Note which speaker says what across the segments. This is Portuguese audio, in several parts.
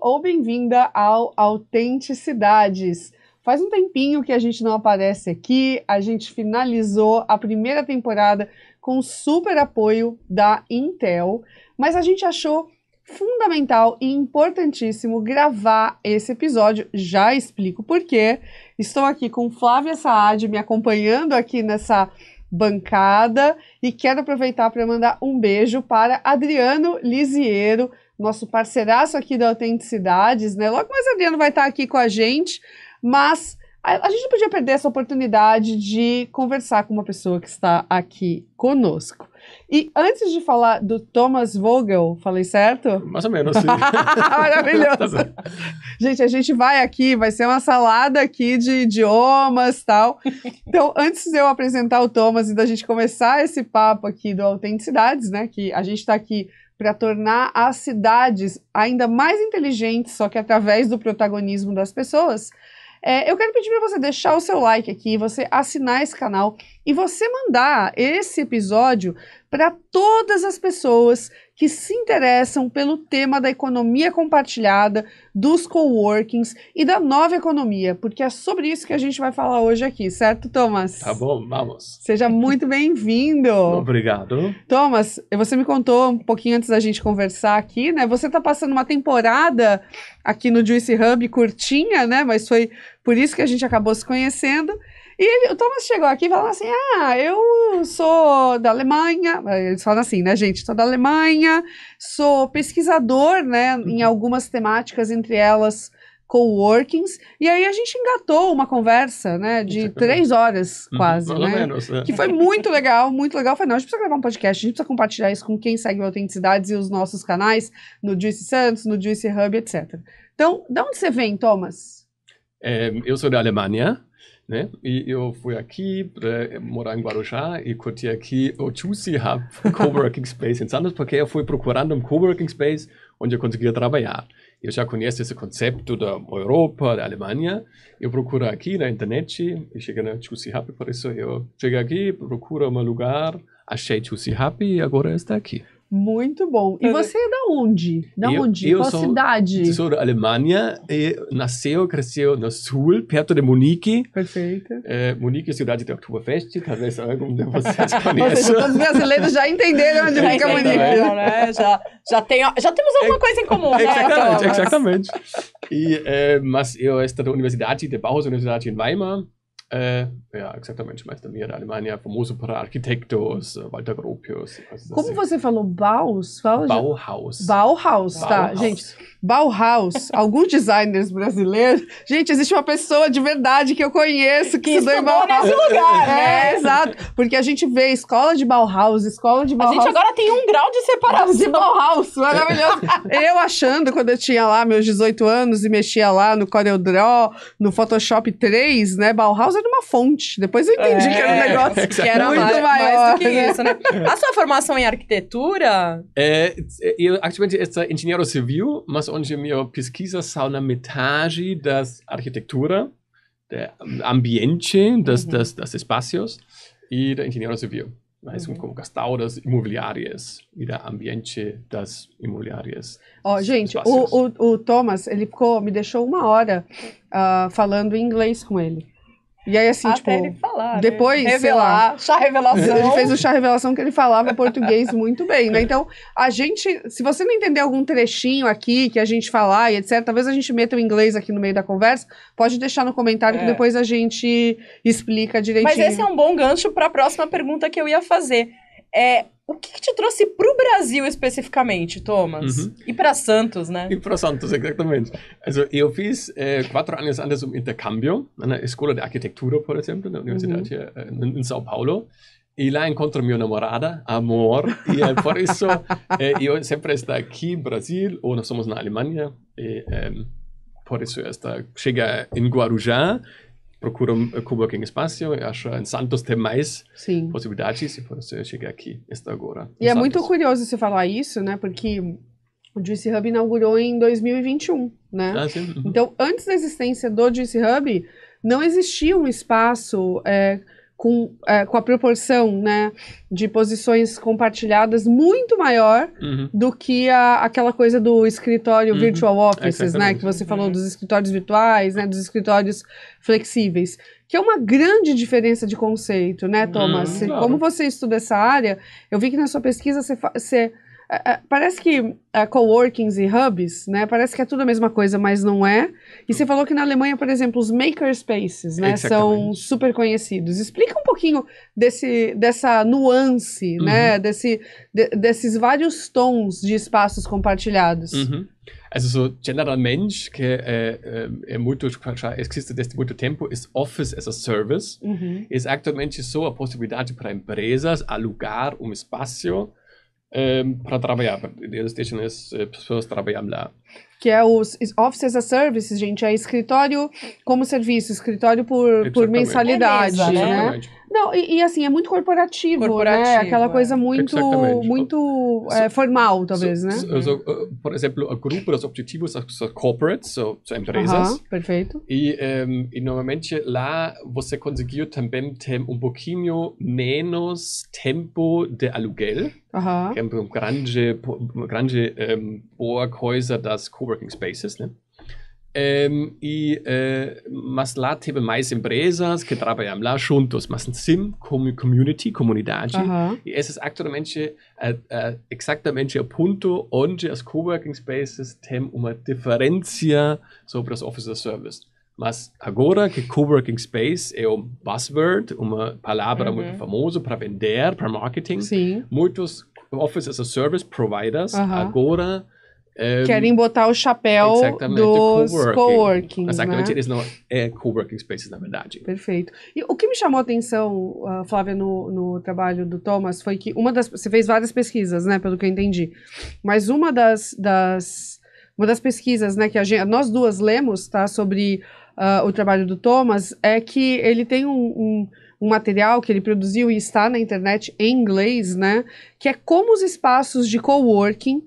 Speaker 1: ou bem-vinda ao Autenticidades. Faz um tempinho que a gente não aparece aqui, a gente finalizou a primeira temporada com super apoio da Intel, mas a gente achou fundamental e importantíssimo gravar esse episódio. Já explico por quê. Estou aqui com Flávia Saad me acompanhando aqui nessa bancada e quero aproveitar para mandar um beijo para Adriano Lisiero, nosso parceiraço aqui da Autenticidades, né? Logo mais Adriano vai estar aqui com a gente, mas a, a gente não podia perder essa oportunidade de conversar com uma pessoa que está aqui conosco. E antes de falar do Thomas Vogel, falei certo? Mais ou menos, sim. Maravilhoso. gente, a gente vai aqui, vai ser uma salada aqui de idiomas e tal. Então, antes de eu apresentar o Thomas e da gente começar esse papo aqui do Autenticidades, né? Que a gente está aqui para tornar as cidades ainda mais inteligentes, só que através do protagonismo das pessoas, é, eu quero pedir para você deixar o seu like aqui, você assinar esse canal e você mandar esse episódio para todas as pessoas que se interessam pelo tema da economia compartilhada, dos coworkings e da nova economia, porque é sobre isso que a gente vai falar hoje aqui, certo, Thomas? Tá
Speaker 2: bom, vamos.
Speaker 1: Seja muito bem-vindo. Obrigado. Thomas, você me contou um pouquinho antes da gente conversar aqui, né? Você está passando uma temporada aqui no Juice Hub curtinha, né? Mas foi por isso que a gente acabou se conhecendo. E o Thomas chegou aqui falou assim: ah, eu sou da Alemanha. Eles falam assim, né, gente? Sou da Alemanha, sou pesquisador, né, em uhum. algumas temáticas, entre elas coworkings. E aí a gente engatou uma conversa, né, de três horas uhum, quase, né? Menos, é. Que foi muito legal, muito legal. Foi não, a gente precisa gravar um podcast, a gente precisa compartilhar isso com quem segue o Autenticidades e os nossos canais no Juice Santos, no Juice Hub, etc. Então, de onde você vem, Thomas?
Speaker 2: É, eu sou da Alemanha. Né? E eu fui aqui para äh, morar em Guarujá e curti aqui o Juicy Hub Coworking Space em Santos, porque eu er fui procurando um Coworking Space onde eu conseguia trabalhar. Eu já conheço esse conceito da Europa, da Alemanha. Eu procuro aqui na internet, e chego na Juicy Hub, por isso eu chego aqui, procuro um lugar, achei Juicy Hub e agora está aqui.
Speaker 1: Muito bom. E é. você é da onde? Da eu, onde? Eu Qual sou, cidade?
Speaker 2: Sou da Alemanha e nasceu, cresceu no sul, perto de Munique. Perfeito. É, Munique é cidade de Oktoberfest, talvez algum de vocês conheçam. os
Speaker 3: brasileiros já entenderam onde fica Munique. Né? Já, já, tem, já temos alguma é, coisa em comum, né? Exatamente, então. exatamente.
Speaker 2: E, é, mas eu estou da Universidade de Bauhaus, Universidade em Weimar. Äh, ja, exatamente, mas da Alemanha, famoso para arquitetos, eh, Walter Gropius. Como assim.
Speaker 1: você falou Baus? Fala, Bauhaus.
Speaker 2: Bauhaus, tá, Bauhaus. gente.
Speaker 1: Bauhaus, alguns designers brasileiros. Gente, existe uma pessoa de verdade que eu conheço que, que estudou em Bauhaus. nesse lugar, é, né? É, exato. Porque a gente vê escola de Bauhaus, escola de Bauhaus. A gente agora tem um grau de separação. De Bauhaus, maravilhoso. eu achando, quando eu tinha lá meus 18 anos e mexia lá no CorelDRAW, no Photoshop 3, né, Bauhaus de uma fonte. Depois eu entendi é, que era um negócio que era muito mais, maior. Mais do que isso, né?
Speaker 3: A sua formação em arquitetura?
Speaker 2: É, é eu atualmente sou engenheiro civil, mas onde minha pesquisa são na metade das arquitetura, do ambiente, das, uhum. das, dos espaços e da engenheiro civil. Mas uhum. como gastar das imobiliárias e da ambiente das imobiliárias.
Speaker 1: Ó, oh, gente, o, o, o, Thomas, ele ficou, me deixou uma hora uh, falando em inglês com ele. E aí, assim, Até tipo. Ele falar, né? depois, Revelar, sei lá. Chá revelação. Ele fez o chá revelação que ele falava português muito bem, né? Então, a gente. Se você não entender algum trechinho aqui que a gente falar e etc., talvez a gente meta o inglês aqui no meio da conversa, pode deixar no comentário é. que depois a gente explica direitinho. Mas esse é
Speaker 3: um bom gancho para a próxima pergunta que eu ia fazer. É, o que, que te trouxe para o Brasil especificamente, Thomas? Uhum. E para Santos, né? E para
Speaker 2: Santos, exatamente. Also, eu fiz eh, quatro anos antes um intercâmbio na Escola de Arquitetura, por exemplo, na Universidade uhum. em São Paulo. E lá encontro minha namorada, amor. E eh, por isso eh, eu sempre estou aqui no Brasil, ou nós somos na Alemanha. E, eh, por isso eu estou, chega em Guarujá procura um eh, coworking espaço, eh, acha em Santos tem mais Sim. possibilidades e por isso chegar aqui, está agora. E é Santos. muito
Speaker 1: curioso você falar isso, né? Porque o Juice Hub inaugurou em 2021, né? Ah, uhum. então, antes da existência do Juice Hub, não existia um espaço é, com, é, com a proporção né, de posições compartilhadas muito maior uhum. do que a, aquela coisa do escritório uhum. virtual offices, né? Que você falou uhum. dos escritórios virtuais, né? Dos escritórios flexíveis. Que é uma grande diferença de conceito, né, uhum. Thomas? Claro. Como você estuda essa área, eu vi que na sua pesquisa você é, é, parece que é, coworkings e hubs, né? Parece que é tudo a mesma coisa, mas não é. E você falou que na Alemanha, por exemplo, os makerspaces, né? São super conhecidos. Explica um pouquinho desse, dessa nuance, uhum. né? Desse, de, desses vários tons de espaços compartilhados. Uhum.
Speaker 2: Also so generalmente que é, é, muito já existe desde muito tempo é Office as a Service. Uhum. É actualmente só a possibilidade para empresas alugar um espaço Ehm, para trabalhar. Eles deixam as pessoas trabalhar lá.
Speaker 1: Que é os Office as a Service, gente. É escritório como serviço, escritório por, é por mensalidade, é né? né? Exatamente. Não, e, e, assim, é muito corporativo, né? corporativo né? Aquela é. coisa muito, muito so, é, formal, talvez, so, né? So,
Speaker 2: so, uh, por exemplo, o grupo, dos objetivos são corporates, são, empresas. Uh -huh, perfeito. E, um, e, normalmente lá você conseguiu também ter um pouquinho menos tempo de aluguel. Uhum. -huh. Que é uma grande, grande um, das coworking spaces, né? um, ähm, e uh, äh, mas lá teve mais empresas que trabalham lá juntos, mas sim como community, comunidade. Uhum. E esse é actualmente uh, uh, äh, äh, exatamente o ponto onde as coworking spaces têm uma diferença sobre os Office Service. Mas agora que coworking space é um buzzword, uma palavra muito mhm. famosa para vender, para marketing, sim. muitos Office as a Service providers agora é, Querem
Speaker 1: botar o chapéu dos coworking. coworking né? exatamente, né? eles
Speaker 2: não. É coworking spaces, na verdade.
Speaker 1: Perfeito. E o que me chamou a atenção, uh, Flávia, no, no trabalho do Thomas, foi que uma das. Você fez várias pesquisas, né? Pelo que eu entendi. Mas uma das. das uma das pesquisas né, que a gente, nós duas lemos tá, sobre uh, o trabalho do Thomas é que ele tem um, um um material que ele produziu e está na internet em inglês, né? Que é como os espaços de coworking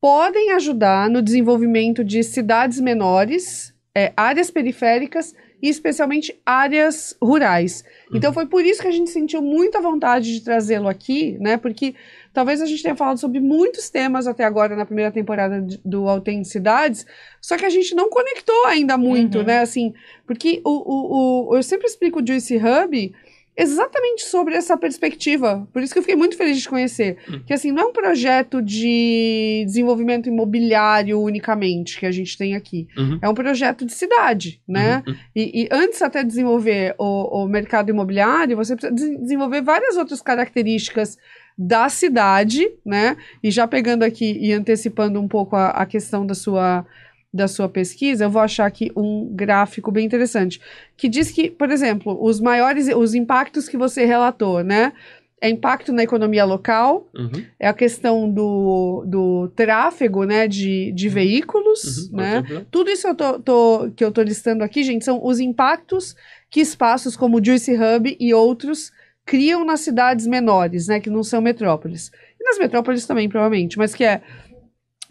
Speaker 1: podem ajudar no desenvolvimento de cidades menores, é, áreas periféricas e especialmente áreas rurais. Então foi por isso que a gente sentiu muita vontade de trazê-lo aqui, né? Porque talvez a gente tenha falado sobre muitos temas até agora na primeira temporada de, do Autenticidades, só que a gente não conectou ainda muito, uhum. né? Assim, porque o, o, o, eu sempre explico o Juicy Hub exatamente sobre essa perspectiva. Por isso que eu fiquei muito feliz de conhecer. Hum. Que assim, não é um projeto de desenvolvimento imobiliário unicamente que a gente tem aqui. Uhum. É um projeto de cidade, né? Uhum. uhum. E, e, antes até desenvolver o, o mercado imobiliário, você precisa desenvolver várias outras características da cidade, né? E já pegando aqui e antecipando um pouco a, a questão da sua da sua pesquisa, eu vou achar aqui um gráfico bem interessante, que diz que, por exemplo, os maiores, os impactos que você relatou, né? É impacto na economia local, uhum. é a questão do, do tráfego né, de, de uhum. veículos. Uhum, né? Exemplo. Tudo isso eu tô, tô, que eu estou listando aqui, gente, são os impactos que espaços como o Juice Hub e outros criam nas cidades menores, né, que não são metrópoles. E nas metrópoles também, provavelmente, mas que é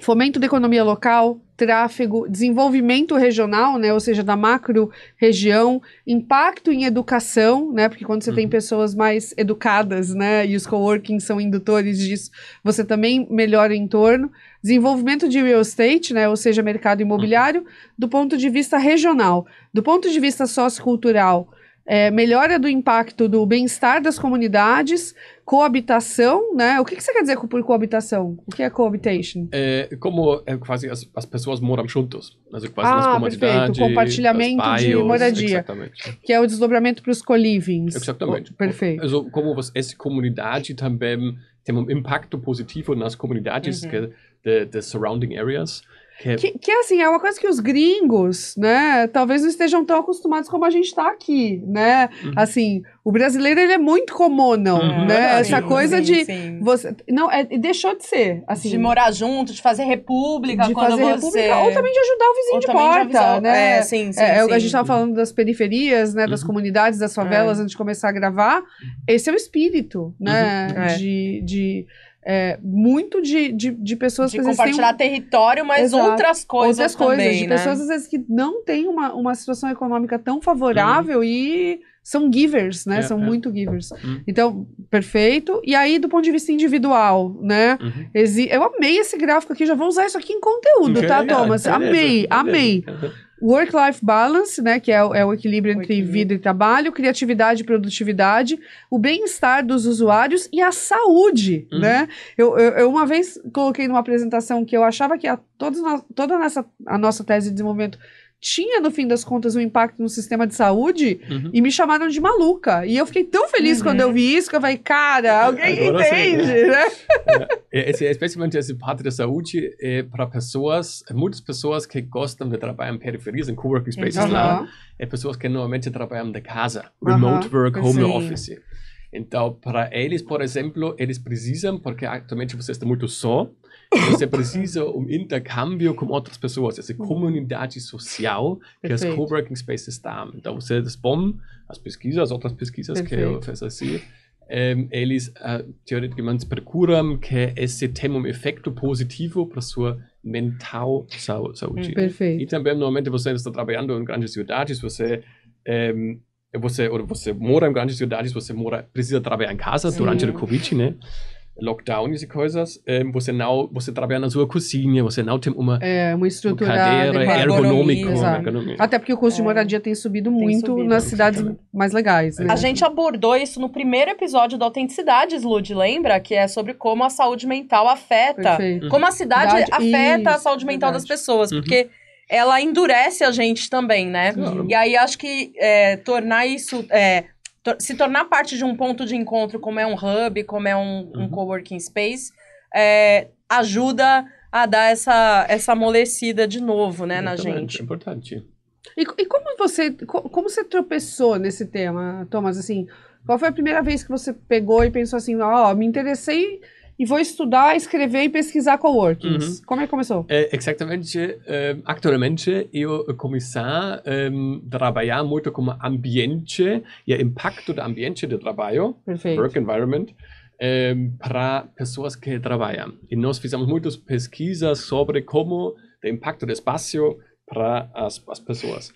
Speaker 1: fomento da economia local, tráfego, desenvolvimento regional, né, ou seja, da macro região, impacto em educação, né, porque quando você uhum. tem pessoas mais educadas, né, e os coworkings são indutores disso, você também melhora o entorno, desenvolvimento de real estate, né, ou seja, mercado imobiliário, uhum. do ponto de vista regional, do ponto de vista sociocultural, é, melhora do impacto do bem-estar das comunidades, coabitação, né? O que, que você quer dizer por coabitação? O que é cohabitation?
Speaker 2: É como é quase as, as pessoas moram juntos, né? quase ah, nas comunidades. Perfeito. Compartilhamento bios, de moradia. Exatamente.
Speaker 1: Que é o desdobramento para os co-livings. Exatamente. Oh, perfeito.
Speaker 2: como essa comunidade também tem um impacto positivo nas comunidades uhum. que, surrounding areas.
Speaker 1: É que... Que, assim, é uma coisa que os gringos, né, talvez não estejam tão acostumados como a gente está aqui, né? Uhum. Assim, o brasileiro, ele é muito comum uhum. né? Sim, Essa coisa sim, de sim. você... Não, é, deixou de ser, assim... De morar junto, de fazer república de quando fazer você... República, ou também de ajudar o vizinho ou de porta, avisar, né? É, sim, sim, é, A gente estava falando das periferias, né, das uhum. comunidades, das é. favelas, antes de começar a gravar. Esse é o espírito, né, uhum. é. de... de é, muito de, de, de pessoas de que compartilhar um... território, mas Exato. outras coisas outras também, coisas de né? pessoas às vezes que não têm uma, uma situação econômica tão favorável uhum. e são givers, né? É, são é. muito givers. Uhum. Então, perfeito. E aí, do ponto de vista individual, né? Uhum. Exi... Eu amei esse gráfico aqui, já vou usar isso aqui em conteúdo, tá, Thomas? Beleza, amei, beleza. amei. Uhum. Work-life balance, né, que é, é o equilíbrio o entre equilíbrio. vida e trabalho, criatividade e produtividade, o bem-estar dos usuários e a saúde, uhum. né? Eu, eu, eu, uma vez coloquei numa apresentação que eu achava que a, todos nós, toda nossa, a nossa tese de desenvolvimento tinha, no fim das contas, um impacto no sistema de saúde uhum. e me chamaram de maluca. E eu fiquei tão feliz uhum. quando eu uhum. vi isso que eu falei, cara, é, alguém Agora entende, sei, né?
Speaker 2: é, esse, especialmente essa parte da saúde é para pessoas, é muitas pessoas que gostam de trabalhar em periferias, em coworking spaces uhum. lá, é pessoas que normalmente trabalham de casa, remote work, home Sim. office. Então, para eles, por exemplo, eles precisam, porque atualmente ah, tipo, você está muito só, você precisa um intercâmbio com outras pessoas, essa mhm. comunidade social que Perfeito. as coworking spaces dão. Então, você expõe as pesquisas, outras pesquisas Perfeito. que eu fiz assim. Um, ähm, eles uh, äh, teoricamente procuram que esse tenha um efeito positivo para sua mental saúde. Hm, Perfeito. E também, normalmente, você está trabalhando em grandes cidades, você um, ähm, você, ou você mora em grandes cidades, você mora, precisa trabalhar em casa Sim. durante o Covid, né? lockdown, e coisas, você não, você trabalha na sua cozinha, você não tem uma,
Speaker 1: é, uma estrutura uma ergonômica. Até porque o custo é. de moradia tem subido tem muito subido. nas cidades é. mais legais. É. Né? A gente
Speaker 3: abordou isso no primeiro episódio do Autenticidades, Lud, lembra? Que é sobre como a saúde mental afeta, Perfeito. como a cidade Verdade. afeta isso, a saúde mental verdade. das pessoas, uhum. porque ela endurece a gente também, né? Claro. E aí acho que é, tornar isso, é, se tornar parte de um ponto de encontro, como é um hub, como é um, uhum. um coworking space, é, ajuda a dar essa, essa amolecida de novo, né, na gente. importante importante. E, e como você como você
Speaker 1: tropeçou nesse tema, Thomas? Assim, qual foi a primeira vez que você pegou e pensou assim, ó, oh, me interessei e vou estudar, escrever e pesquisar coworkings. Uhum. Como é que começou?
Speaker 2: É, exatamente. Ehm, atualmente eu comecei a um, trabalhar muito como ambiente e o impacto do ambiente de trabalho, Perfeito. work environment, um, ehm, para pessoas que trabalham. E nós fizemos muitas pesquisas sobre como o impacto do espaço para as, as pessoas.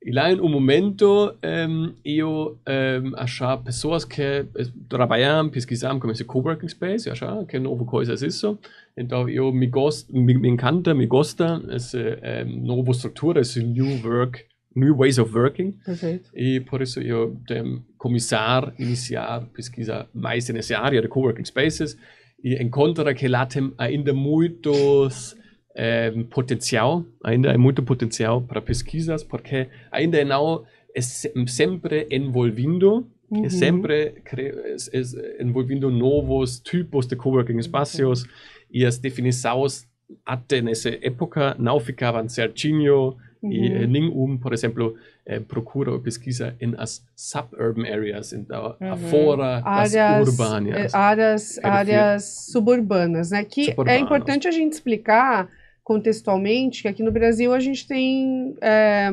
Speaker 2: E lá em um momento um, ehm, eu um, achar pessoas que eh, trabalham, pesquisam com esse coworking space, achar que nova coisa é isso. Então eu me gosto, me, me encanta, me gosta essa um, ehm, nova estrutura, esse new work, new ways of working. Perfeito. E por isso eu tenho começar iniciar pesquisa mais nessa área de coworking spaces e encontra que lá tem ainda muitos é, potencial, ainda é muito potencial para pesquisas, porque ainda não é sempre envolvendo, é uhum. é sempre é, envolvendo novos tipos de coworking espaços e as definições até nessa época não ficavam certinho eh, uhum. e nenhum, por exemplo, eh, procura ou pesquisa em as suburban areas, então uhum. fora das áreas, urbanas. Áreas, áreas
Speaker 1: suburbanas, né? Que é importante a gente explicar contextualmente que aqui no Brasil a gente tem, é,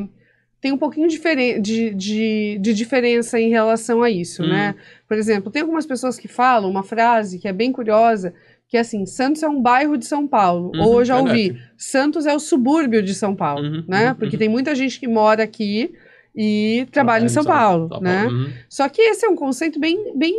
Speaker 1: tem um pouquinho de, de, de, diferença em relação a isso, né? hum. né? Por exemplo, tem algumas pessoas que falam uma frase que é bem curiosa, que é assim, Santos é um bairro de São Paulo, uhum, ou eu já ouvi, verdade. Santos é o subúrbio de São Paulo, uhum, né? Uhum, Porque uhum. tem muita gente que mora aqui, e trabalha em São Paulo, né? Uhum. Só que esse é um conceito bem, bem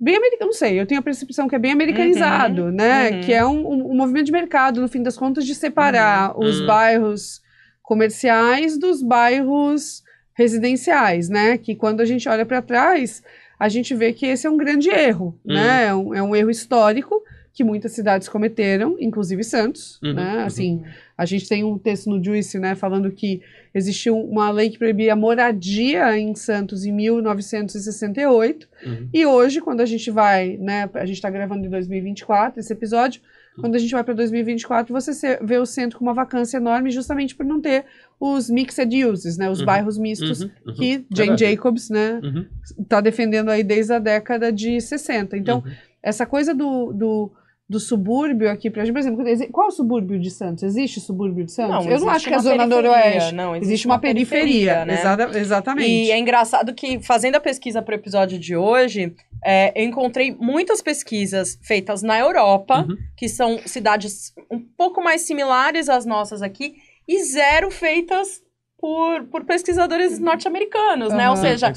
Speaker 1: bem americano, não sei, eu tenho a percepção que é bem americanizado, uhum, né? Uhum. Que é um, um, um, movimento de mercado, no fim das contas, de separar uhum, os uhum. bairros comerciais dos bairros residenciais, né? Que quando a gente olha para trás, a gente vê que esse é um grande erro, né? Uhum. É um, é um erro histórico que muitas cidades cometeram, inclusive Santos. Uhum, né? Uhum. Assim, uhum. a gente tem um texto no Juice, né, falando que existiu uma lei que proibia moradia em Santos em 1968. Uhum. E hoje, quando a gente vai, né, a gente está gravando em 2024 esse episódio. Uhum. Quando a gente vai para 2024, você vê o centro com uma vacância enorme, justamente por não ter os mixed uses, né? Os uhum, bairros mistos uhum, uhum, que Jane é Jacobs, né, está uhum. defendendo aí desde a década de 60. Então, essa coisa do, do do subúrbio aqui para gente. Por exemplo, qual é o subúrbio de Santos? Existe subúrbio de Santos? Não, eu não acho que é a Zona Noroeste. Não, existe, existe uma, uma periferia. periferia né? Exata,
Speaker 3: exatamente. E é engraçado que, fazendo a pesquisa para o episódio de hoje, é, eu encontrei muitas pesquisas feitas na Europa, uhum. que são cidades um pouco mais similares às nossas aqui, e zero feitas por, por pesquisadores uhum. norte-americanos, uhum. né? Ou uhum. seja,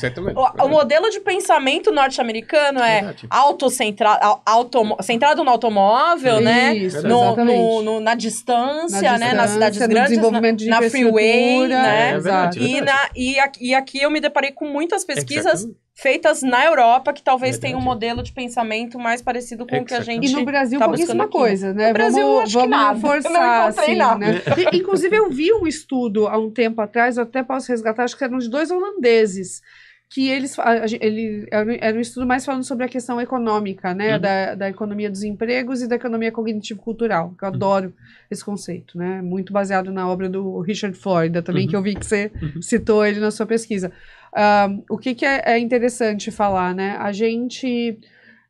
Speaker 3: o, o, modelo de pensamento norte-americano é centrado no automóvel, né? Isso, né? No, no, no, na, distância, na distância, né? Nas cidades no grandes, de na, freeway, né? É, é verdade, e, verdade. Na, e, aqui eu me deparei com muitas pesquisas... Exatamente feitas na Europa, que talvez tenha um modelo de pensamento mais parecido com o que a gente. E no Brasil, tá pouquíssima né? coisa, né? No Brasil, vamos, acho vamos que nada. forçar. Eu não encontrei assim, né? nada. Né?
Speaker 1: inclusive, eu vi um estudo há um tempo atrás, eu até posso resgatar, acho que eram de dois holandeses. Que eles ele, era um estudo mais falando sobre a questão econômica, né? Uhum. Da, da economia dos empregos e da economia cognitivo-cultural, eu uhum. adoro esse conceito, né? Muito baseado na obra do Richard Florida também, uhum. que eu vi que você uhum. citou ele na sua pesquisa. Uh, o que, que é, é, interessante falar, né? A gente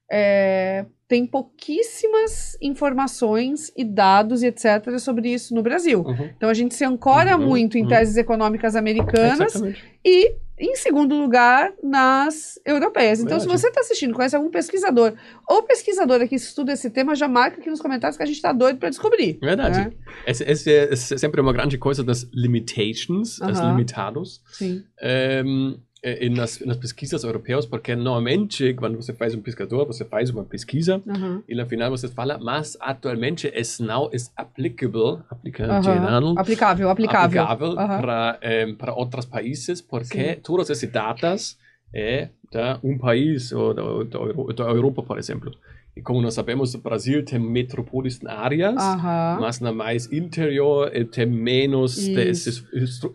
Speaker 1: é, tem pouquíssimas informações e dados e etc. sobre isso no Brasil. Uhum. Então a gente se ancora uhum. muito em uhum. teses econômicas americanas é e em segundo lugar nas europeias. Então, Verdade. se você está assistindo, conhece algum pesquisador ou pesquisadora que estuda esse tema, já marca aqui nos comentários que a gente está doido para descobrir. Verdade. Né?
Speaker 2: sempre é, é, sempre uma grande coisa das limitations, uh -huh. as limitados. Sim. Ehm, eh, nas, nas, pesquisas europeias, porque normalmente, quando você faz um pesquisador, você faz uma pesquisa uhum. e no final você fala, mas atualmente esse now is uhum. aplicável,
Speaker 1: aplicável, aplicável uhum. para
Speaker 2: eh, para outros países, porque Sim. todas essas datas é de um país ou da, da, Europa, por exemplo. E como nós sabemos, o Brasil tem metrópoles áreas, mas na mais interior eh, tem menos dessas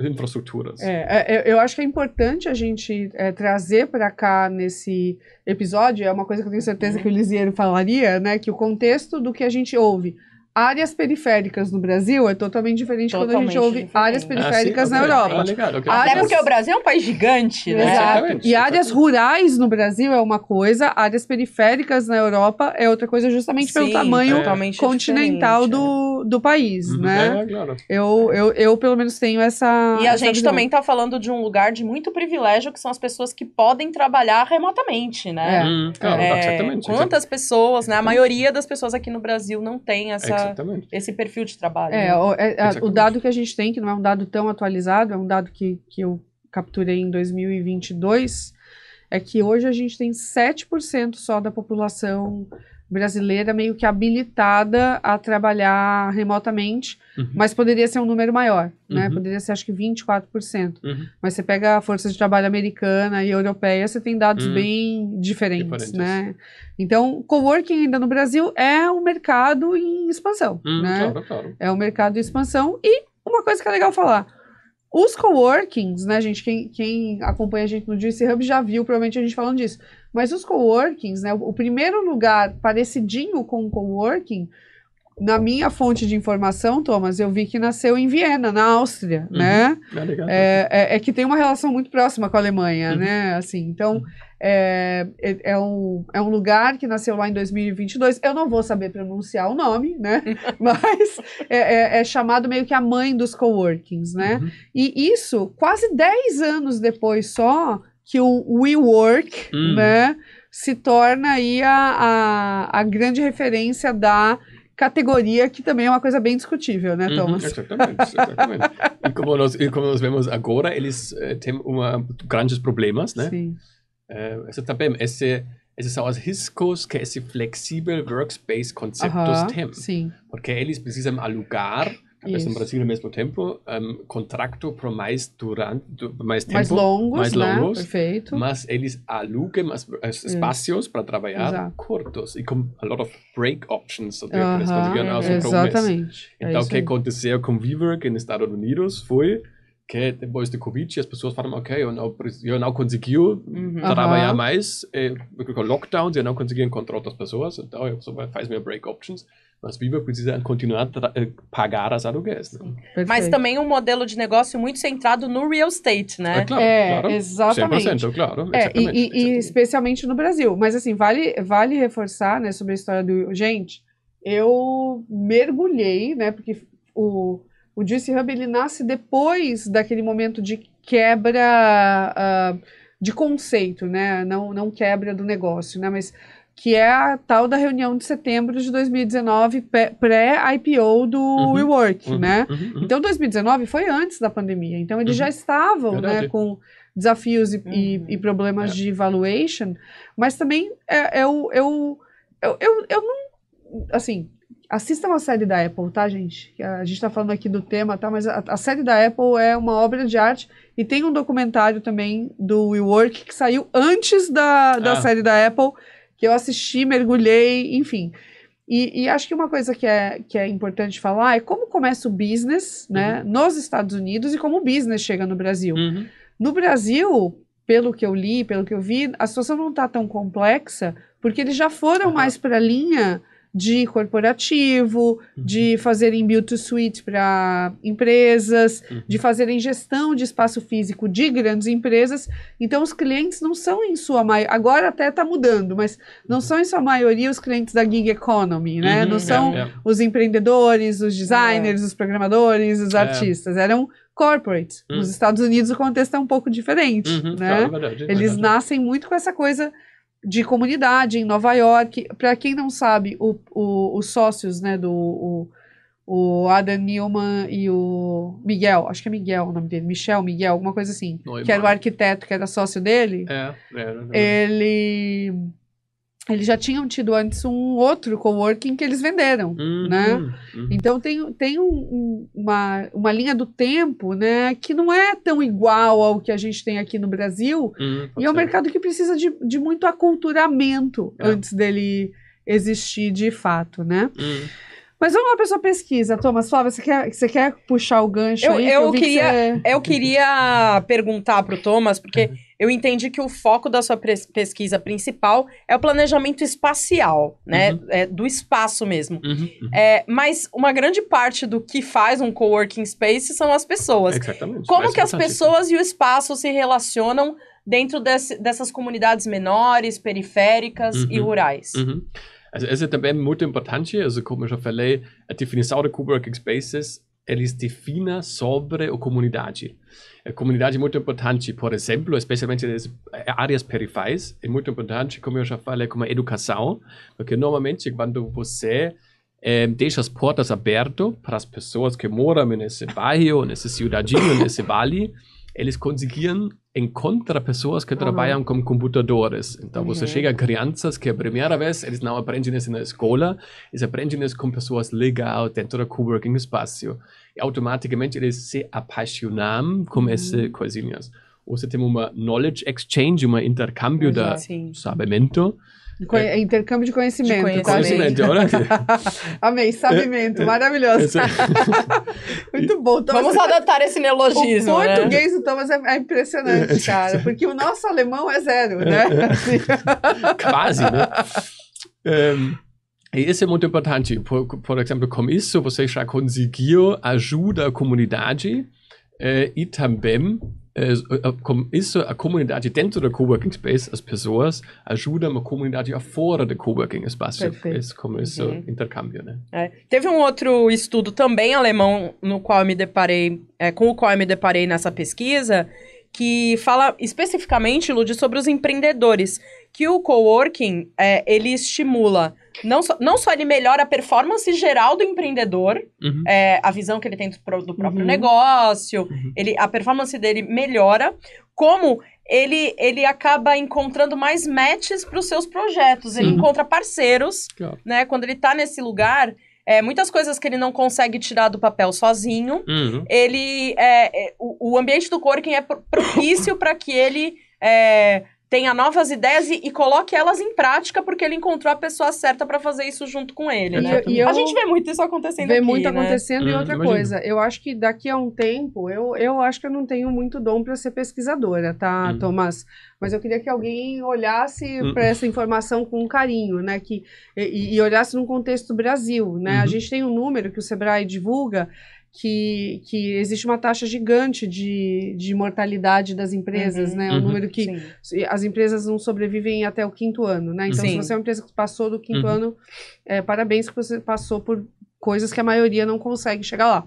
Speaker 2: infraestruturas.
Speaker 1: É, é eu- acho que é importante a gente é, trazer para cá nesse episódio, é uma coisa que eu tenho certeza que o Lisieiro falaria, né? Que o contexto do que a gente ouve áreas periféricas no Brasil é totalmente diferente totalmente quando a gente ouve diferente. áreas periféricas ah, sim, na Europa. Ah, áreas... Até porque o
Speaker 3: Brasil é um país gigante, né? Exato. Exatamente. E áreas
Speaker 1: rurais no Brasil é uma coisa, áreas periféricas na Europa é outra coisa, justamente sim, pelo tamanho é. continental do, é. do país, uhum. né? É, claro. eu, eu, eu, pelo menos, tenho essa. E a gente visão. também está
Speaker 3: falando de um lugar de muito privilégio, que são as pessoas que podem trabalhar remotamente, né? É. Hum, claro, é, Quantas pessoas, né? A maioria das pessoas aqui no Brasil não tem essa é esse perfil de trabalho. É, né? É, o, é, o dado
Speaker 1: que a gente tem, que não é um dado tão atualizado, é um dado que, que eu capturei em 2022, é que hoje a gente tem 7% só da população brasileira meio que habilitada a trabalhar remotamente, uhum. mas poderia ser um número maior, né? uhum. né? Poderia ser acho que 24%. Uhum. Mas você pega a força de trabalho americana e europeia, você tem dados uhum. bem diferentes, diferentes, né? Então, coworking ainda no Brasil é um mercado em expansão, hum, né? Claro, claro. É um mercado em expansão e uma coisa que é legal falar, os coworkings, né, gente? Quem, quem acompanha a gente no Juice Hub já viu, provavelmente, a gente falando disso. Mas os coworkings, né, o primeiro lugar parecidinho com o coworking, na minha fonte de informação, Thomas, eu vi que nasceu em Viena, na Áustria, uhum. né? É, é, é, é, que tem uma relação muito próxima com a Alemanha, uhum. né? Assim, então, uhum. é, é, é, um, é um lugar que nasceu lá em 2022. Eu não vou saber pronunciar o nome, né? Mas é, é, chamado meio que a mãe dos coworkings, né? Uhum. E isso, quase 10 anos depois só que o WeWork, hum. né, se torna aí a, a, a, grande referência da categoria, que também é uma coisa bem discutível, né, uhum. Thomas? Uhum, exatamente,
Speaker 2: exatamente. e, como nós, e como nós vemos agora, eles eh, têm uma, grandes problemas, né? Sim. Uh, também, esse, esses são os riscos que esse flexível workspace conceptos uhum, têm. Sim. Porque eles precisam alugar isso. Esse no Brasil ao mesmo tempo, um, contrato para mais durante, mais tempo, mais longos, mais né? longos né? perfeito. Mas eles alugam mais espaços para trabalhar Exato. curtos e com a lot of break options, uh -huh. Exatamente. Um é então, o é que aconteceu com Viver, que nos Estados Unidos foi que depois do Covid as pessoas falam, ok, eu não, eu não consegui uhum. trabalhar mais, eh, e, com lockdowns, eu não consegui encontrar outras pessoas, então eu só faço minha break options mas Viva precisa continuar eh, pagar as aluguéis.
Speaker 3: Né? Mas também um modelo de negócio muito centrado no real estate, né? É, claro, é, claro. Exatamente. 100%, é
Speaker 1: claro. É, exatamente, e, e, exatamente. e, especialmente no Brasil. Mas assim, vale, vale reforçar né, sobre a história do... Gente, eu mergulhei, né? Porque o, o Juicy Hub, ele nasce depois daquele momento de quebra... Uh, de conceito, né? Não, não quebra do negócio, né? Mas que é a tal da reunião de setembro de 2019, pré-IPO do uhum, WeWork, uhum, né? Uhum, uhum. então, 2019 foi antes da pandemia, então eles já uhum. estavam né, com desafios e, e, uhum. e problemas é. de valuation, mas também é, eu, é eu, é eu, eu, eu não... Assim, assistam a série da Apple, tá, gente? A gente tá falando aqui do tema, tá? Mas a, a, série da Apple é uma obra de arte e tem um documentário também do WeWork que saiu antes da, da ah. série da Apple que eu assisti, mergulhei, enfim. E, e, acho que uma coisa que é, que é importante falar é como começa o business né, uhum. nos Estados Unidos e como o business chega no Brasil. Uhum. No Brasil, pelo que eu li, pelo que eu vi, a situação não está tão complexa, porque eles já foram uhum. mais para a linha de corporativo, uhum. de fazerem build to suite para empresas, uhum. de fazerem gestão de espaço físico de grandes empresas. Então, os clientes não são em sua maioria, agora até está mudando, mas não uhum. são em sua maioria os clientes da gig economy, né? Uhum, não são é, é. os empreendedores, os designers, é. os programadores, os é. artistas. Eram corporate. Nos uhum. Estados Unidos o contexto é um pouco diferente, uhum. né? é verdade, é Eles verdade. nascem muito com essa coisa de comunidade em Nova York. Para quem não sabe, o, o, os sócios né, do o, o Adam Newman e o Miguel, acho que é Miguel o nome dele, Michel, Miguel, alguma coisa assim, Noibar. que era o arquiteto que era sócio dele. É, era. era. Ele eles já tinham tido antes um outro coworking que eles venderam, uhum, né? Uhum. Então tem, tem um, uma, uma linha do tempo, né, que não é tão igual ao que a gente tem aqui no Brasil, uhum, e é um mercado que precisa de, de muito aculturamento é. antes dele existir de fato, né? Uhum. Mas vamos lá para sua pesquisa, Thomas. Flávia, você quer, você quer puxar o gancho eu, aí? Eu, eu queria, que
Speaker 3: você... eu queria perguntar para o Thomas, porque uhum eu entendi que o foco da sua pesquisa principal é o planejamento espacial, né? Uhum. É, do espaço mesmo. Uhum, uhum. É, mas uma grande parte do que faz um coworking space são as pessoas. Exatamente. Como Parece que as pessoas e o espaço se relacionam dentro desse, dessas comunidades menores, periféricas e uhum. rurais?
Speaker 2: Uhum. Also, também muito importante, also como eu já falei, a definição de coworking spaces eles definem sobre a comunidade. A comunidade é muito importante, por exemplo, especialmente nas eh, áreas periféricas, é muito importante, como eu já falei, como a educação, porque normalmente quando você é, deixa as portas abertas para as pessoas que moram nesse bairro, nesse cidadinho, nesse vale, eles conseguem encontra pessoas que trabalham com computadores. Então, você chega a crianças que a primeira vez eles não aprendem isso na escola, eles aprendem isso com pessoas legais dentro do coworking espaço. E automaticamente eles se apaixonam com uhum. essas coisinhas. Você tem uma knowledge exchange, um intercâmbio uhum. de sim. sabimento.
Speaker 1: É. Intercâmbio de conhecimento. De tá, conhecimento, conhecimento olha Amei, sabimento, é, é, maravilhoso. Muito bom. Thomas, Vamos adaptar esse neologismo. O né? português né? do Thomas é, impressionante, cara, porque o nosso alemão é zero, né? Assim.
Speaker 3: Quase, né?
Speaker 2: E isso é muito importante. Por, por exemplo, com isso, você já conseguiu ajudar a comunidade eh, e também isso a comunidade dentro do coworking space, as pessoas ajudam a comunidade fora do coworking space Perfeito. Esse, como esse uhum. intercâmbio, né?
Speaker 3: É. Teve um outro estudo também alemão no qual me deparei, é, com o qual eu me deparei nessa pesquisa, que fala especificamente, Lud, sobre os empreendedores, que o coworking, é, ele estimula, não só, não só ele melhora a performance geral do empreendedor, uhum. é, a visão que ele tem do, do próprio uhum. negócio, uhum. ele, a performance dele melhora, como ele, ele acaba encontrando mais matches para os seus projetos, ele encontra parceiros, né, quando ele está nesse lugar é, muitas coisas que ele não consegue tirar do papel sozinho. Uhum. Ele. É, é, o, o, ambiente do coworking é propício para que ele. É, tenha novas ideias e, e, coloque elas em prática, porque ele encontrou a pessoa certa para fazer isso junto com ele. Né? e a gente vê
Speaker 1: muito isso acontecendo. Vê aqui, muito né? acontecendo hum, e uhum, outra imagino. coisa, eu acho que daqui a um tempo, eu, eu acho que eu não tenho muito dom para ser pesquisadora, tá, hum. Thomas? Mas eu queria que alguém olhasse hum. para essa informação com carinho, né? Que, e, e olhasse num contexto Brasil, né? A uhum. gente tem um número que o Sebrae divulga que, que, existe uma taxa gigante de, de mortalidade das empresas, uhum, né? Uhum, o número que sim. as empresas não sobrevivem até o quinto ano, né? Então, sim. se você é uma empresa que passou do quinto uhum. ano, é, parabéns que você passou por coisas que a maioria não consegue chegar lá.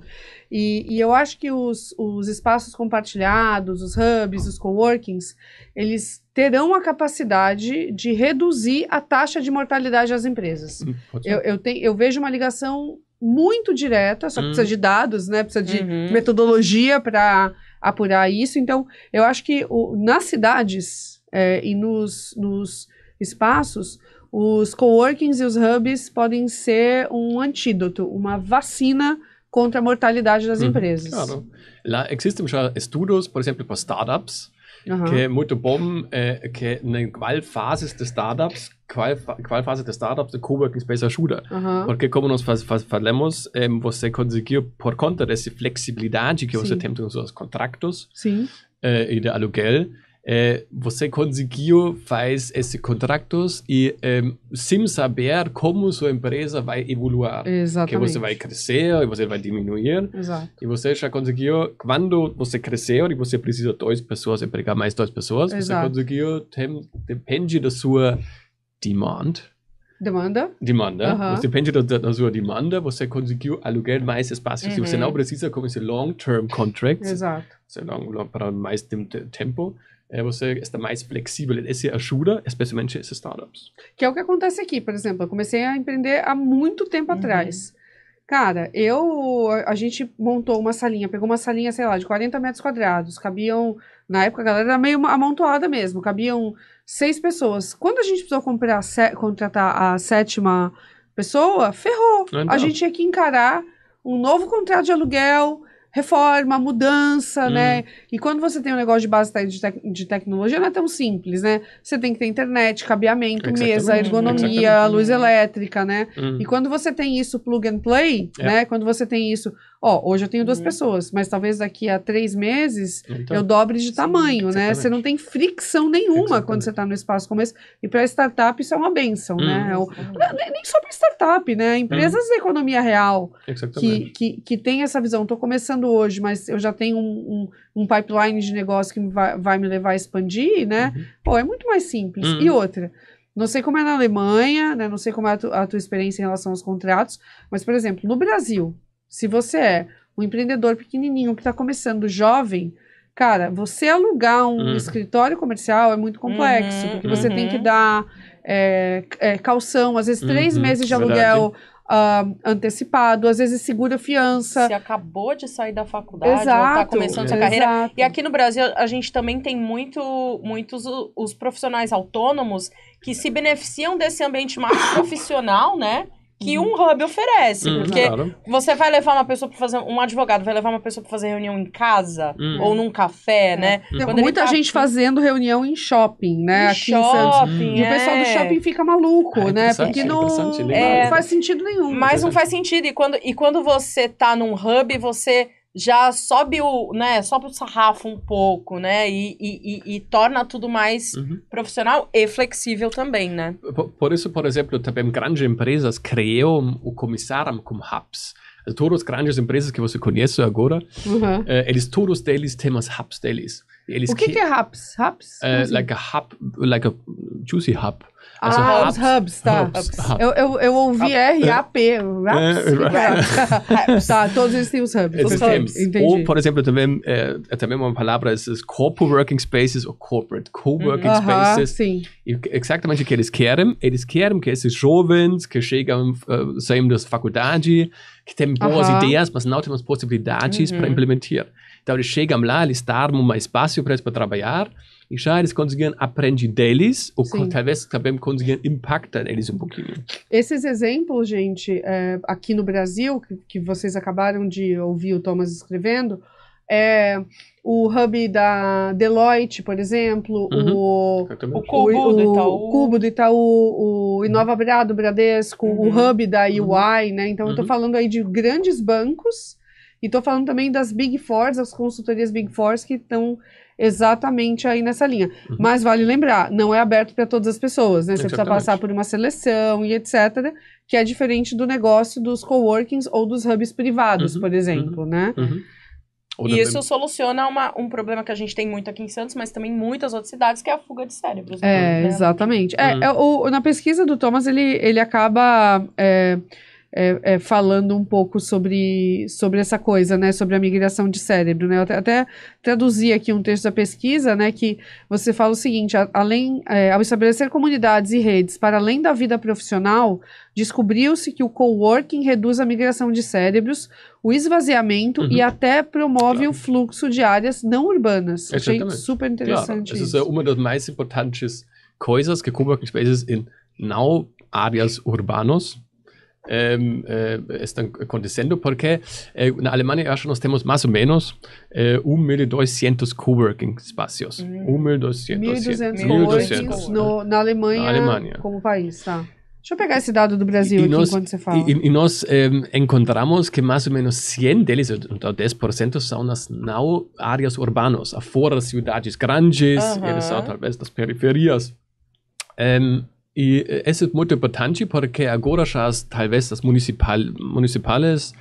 Speaker 1: E, e eu acho que os, os espaços compartilhados, os hubs, os coworkings, eles terão a capacidade de reduzir a taxa de mortalidade das empresas. Hum, eu, eu, te, eu vejo uma ligação muito direta, só que hum. precisa de dados, né? Precisa de uhum. metodologia para apurar isso. Então, eu acho que o, nas cidades é, e nos, nos espaços, os coworkings e os hubs podem ser um antídoto, uma vacina contra a mortalidade das hum, empresas. Claro.
Speaker 2: Lá existem já estudos, por exemplo, para startups, que é muito bom, eh, que é na qual fase de startups, qual, qual fase de startups o coworking space ajuda. Uhum. Porque como nós faz, faz, falamos, você conseguiu, por conta dessa flexibilidade que Sim. você tem nos seus contratos eh, e de aluguel, é, você conseguiu faz esses contratos e é, sem saber como sua empresa vai evoluir, Exatamente. que você vai crescer e você vai diminuir. Exato. E você já conseguiu, quando você cresceu e você precisa de duas pessoas, empregar mais duas pessoas, Exato. você conseguiu, tem, depende da sua demand. Demanda. Demanda. Você depende da, da, sua demanda, você conseguiu alugar mais espaço. Uhum. Se você não precisa, como esse long-term contract, Exato. Long, long, para mais tempo, é você está mais flexível. Esse ajuda, especialmente esses startups.
Speaker 1: Que é o que acontece aqui, por exemplo. Eu comecei a empreender há muito tempo uhum. atrás. Cara, eu. A gente montou uma salinha, pegou uma salinha, sei lá, de 40 metros quadrados. Cabiam. Na época a galera era meio amontoada mesmo, cabiam seis pessoas. Quando a gente precisou comprar, se, contratar a sétima pessoa, ferrou. A então. gente tinha que encarar um novo contrato de aluguel reforma, mudança, né? hum. né? E quando você tem um negócio de base de, de, tecnologia, não é tão simples, né? Você tem que ter internet, cabeamento, Exatamente. mesa, ergonomia, Exatamente. luz elétrica, né? Hum. E quando você tem isso plug and play, é. né? Quando você tem isso Ó, hoje eu tenho duas uhum. pessoas, mas talvez daqui a três meses então, eu dobre de sim, tamanho, exatamente. né? Você não tem fricção nenhuma exatamente. quando você está no espaço como esse. E para startup isso é uma benção, né? Hum, eu, né, nem só para startup, né? Empresas da economia real que, que, que tem essa visão. Estou começando hoje, mas eu já tenho um, um, um pipeline de negócio que vai, vai, me levar a expandir, né? Uhum. Pô, é muito mais simples. Hum. E outra... Não sei como é na Alemanha, né? não sei como é a, tu, a, tua experiência em relação aos contratos, mas, por exemplo, no Brasil, se você é um empreendedor pequenininho que está começando, jovem, cara, você alugar um uhum. escritório comercial é muito complexo, uhum, porque você tem que uhum. dar é, é, calção, às vezes três uhum, meses de aluguel. Uh, antecipado, às vezes segura fiança. Você acabou de sair
Speaker 3: da faculdade, tá Exato. está começando é. sua carreira. Exato. E aqui no Brasil, a gente também tem muito, muitos os profissionais autônomos que se beneficiam desse ambiente mais profissional, né? que uhum. um hub oferece. Uhum. porque claro. você vai levar uma pessoa para fazer. Um advogado vai levar uma pessoa para fazer reunião em casa uhum. ou num café, é. né? Tem muita tá... gente fazendo reunião
Speaker 1: em shopping, né? Em Aqui shopping, E o pessoal do é. shopping fica maluco, ah, é, né? Porque é não, não faz
Speaker 3: sentido nenhum. Mas não faz sentido. E quando, e quando você tá num hub, você já sobe o, né, sobe o sarrafo um pouco, né, e, e, e, e torna tudo mais uhum. profissional e flexível também, né?
Speaker 2: Por, por isso, por exemplo, também grandes empresas criam o comissário como hubs. Todas as grandes empresas que você conhece agora, uhum. Eh, eles, todos eles têm os hubs deles eles o que, que, que é
Speaker 1: Hubs? Hubs? Uh,
Speaker 2: like a hub, like a juicy hub. ah, hubs, os hubs, tá. Hubs, hubs. Eu,
Speaker 1: eu, eu ouvi R-A-P, raps. É, é, é, tá, todos eles têm os hubs. Os hubs. Ou, por
Speaker 2: exemplo, também, é, também uma palavra, esses corporate working spaces ou corporate co-working uh -huh, spaces. Sim. E, exatamente o que eles querem. Eles querem que esses jovens que chegam, uh, eh, saem da faculdade, que têm boas uh -huh. ideias, mas não as possibilidades -huh. para uhum. implementar. Então eles chegam lá, eles armam um espaço para eles para trabalhar e já eles conseguiram aprender deles ou talvez também conseguiram impactar eles um pouquinho.
Speaker 1: Esses exemplos, gente, é, aqui no Brasil, que, que, vocês acabaram de ouvir o Thomas escrevendo, é o hub da Deloitte, por exemplo, uhum. o, o, Cubo o, do Itaú. o Cubo do Itaú, o Inova Bradesco, uhum. o hub da UI, uhum. né? Então, uhum. eu estou falando aí de grandes bancos e estou falando também das Big Fours, as consultorias Big Fours que estão exatamente aí nessa linha. Uhum. Mas vale lembrar, não é aberto para todas as pessoas, né? Você precisa passar por uma seleção e etc., que é diferente do negócio dos coworkings ou dos hubs privados, uhum, por exemplo, uhum, né? Uhum. E isso
Speaker 3: soluciona uma, um problema que a gente tem muito aqui em Santos, mas também em muitas outras cidades, que é a fuga de cérebros. Né? É, né?
Speaker 1: exatamente. É, uhum. é, o, na pesquisa do Thomas, ele, ele acaba... É, é, é, falando um pouco sobre, sobre essa coisa, né, sobre a migração de cérebro, né, eu até, até traduzi aqui um texto da pesquisa, né, que você fala o seguinte, a, além, é, ao estabelecer comunidades e redes para além da vida profissional, descobriu-se que o coworking reduz a migração de cérebros, o esvaziamento uhum. e até promove claro. o fluxo de áreas não urbanas. Achei super interessante claro. É isso.
Speaker 2: é uma das mais importantes coisas que coworking spaces em não áreas urbanas eh, ähm, eh, äh, están aconteciendo porque eh, äh, en Alemania ya nos tenemos más o menos 1.200 äh, coworking espacios. Mm. 1.200. 1.200
Speaker 1: no, na, Alemanha, na Alemanha como país, tá? Deixa eu pegar esse dado do Brasil e, nós, enquanto você fala. E,
Speaker 2: e nós ehm, encontramos que mais ou menos 100 deles, ou 10%, são nas não áreas urbanas, das cidades grandes, uh -huh. eles são talvez das periferias. Um, ehm, e es es muito importante porque agora já tal as municipal, municipais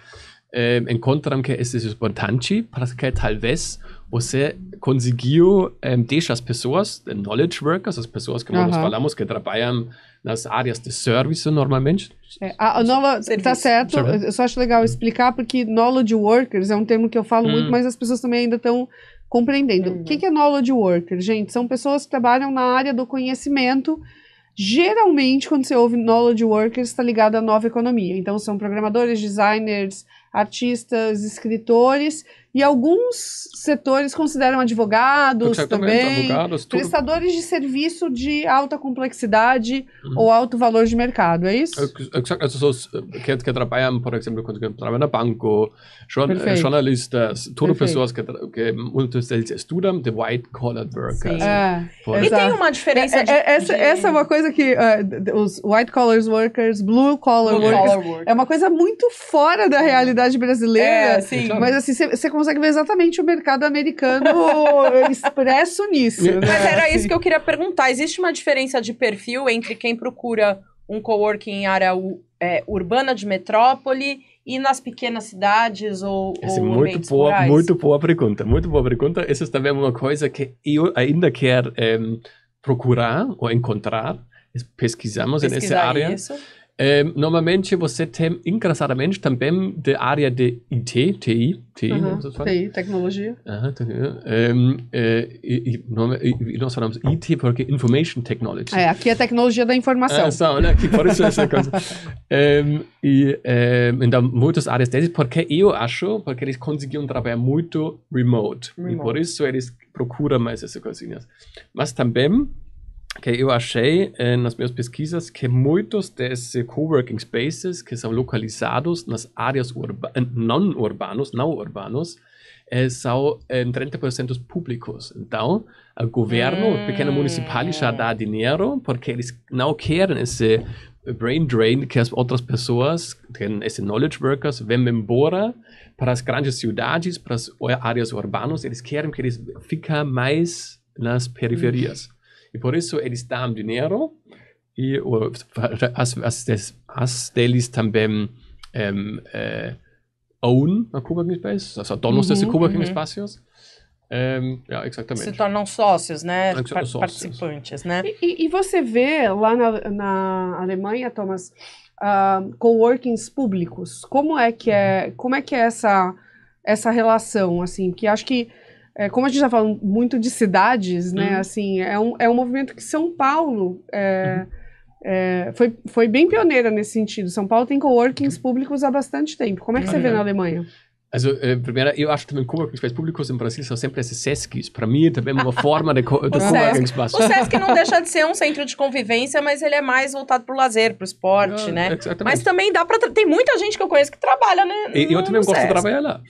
Speaker 2: eh, ähm, encontram que es ähm, es importante porque talvez você conseguiu eh, deixar as pessoas, knowledge workers, as pessoas que uh -huh. nós falamos que trabalham nas áreas de serviço normalmente.
Speaker 1: É, a, nova, tá certo, eu só acho legal explicar porque knowledge workers é um termo que eu falo hum. muito, mas as pessoas também ainda estão compreendendo. O que, uhum. que é knowledge worker? Gente, são pessoas que trabalham na área do conhecimento Geralmente, quando você ouve knowledge workers, está ligado à nova economia. Então, são programadores, designers, artistas, escritores e alguns setores consideram advogados também, prestadores de serviço de alta complexidade uhum. ou alto valor de mercado, é isso?
Speaker 2: Exato, então, que, que trabalham, por exemplo, quando trabalham na banco, jornalistas, eh, todas pessoas que, que muitas vezes estudam the white collar workers. É, por... E
Speaker 3: tem uma diferença é, é de, é, essa, de... essa, é uma
Speaker 1: coisa que uh, os white collar workers, blue collar blue workers, collar é uma coisa muito fora da realidade brasileira, é, sim. mas assim, você consegue ver exatamente o mercado americano expresso nisso. Né? Mas era
Speaker 3: isso que eu queria perguntar. Existe uma diferença de perfil entre quem procura um coworking em área é, urbana de metrópole e nas pequenas cidades ou, Esse ou muito boa, rurais? Muito
Speaker 2: boa pergunta, muito boa pergunta. Isso é também é uma coisa que eu ainda quero é, procurar ou encontrar. Pesquisamos Pesquisar nessa área. Isso. É, normalmente você tem, engraçadamente, também da área de IT, TI, TI, uhum, né, TI,
Speaker 1: tecnologia.
Speaker 2: Uhum, um, e, nós falamos IT porque Information Technology.
Speaker 1: É, aqui é tecnologia da informação. É só, né? Que por isso essa coisa.
Speaker 2: e um, então, muitas áreas dessas, porque eu acho, porque eles conseguiam trabalhar muito remote. remote. E por isso eles procuram mais essas coisinhas. Mas também que eu achei eh, nas minhas pesquisas que muitos desses coworking spaces que são localizados nas áreas eh, não urbanos, não urbanos, eh, são em 30% públicos. Então, o governo, o pequeno municipal já dá ah. dinheiro porque eles não querem esse brain drain que as outras pessoas, que esses knowledge workers, vêm embora para as grandes cidades, para as áreas urbanas. Eles querem que eles fiquem mais nas periferias. E por isso eles dão dinheiro e as, as, as deles também um, ehm, eh, own a coworking Space, ou donos uhum, desse Cuba uhum. Um, ehm, yeah, exatamente. Se
Speaker 3: tornam sócios, né? sócios. Participantes,
Speaker 1: né? E, e, você vê lá na, na Alemanha, Thomas, uh, coworkings públicos. Como é que é, como é que é essa essa relação, assim? Porque acho que é, como a gente está falando muito de cidades, né? Uhum. Assim, é um, é um movimento que São Paulo é, uhum. é, foi, foi bem pioneira nesse sentido. São Paulo tem coworkings uhum. públicos há bastante tempo. Como é que você vê na Alemanha?
Speaker 2: Also, äh, acho ich acho também coworking públicos em Brasil são sempre esses SESCs. Para mim, também é uma forma de, co coworking space. O SESC
Speaker 3: não deixa de ser um centro de convivência, mas ele é mais voltado para o lazer, para o esporte, ah, né? Exatamente. Mas também dá para... Tem muita gente que eu conheço que trabalha, né? E, eu também gosto de trabalhar lá.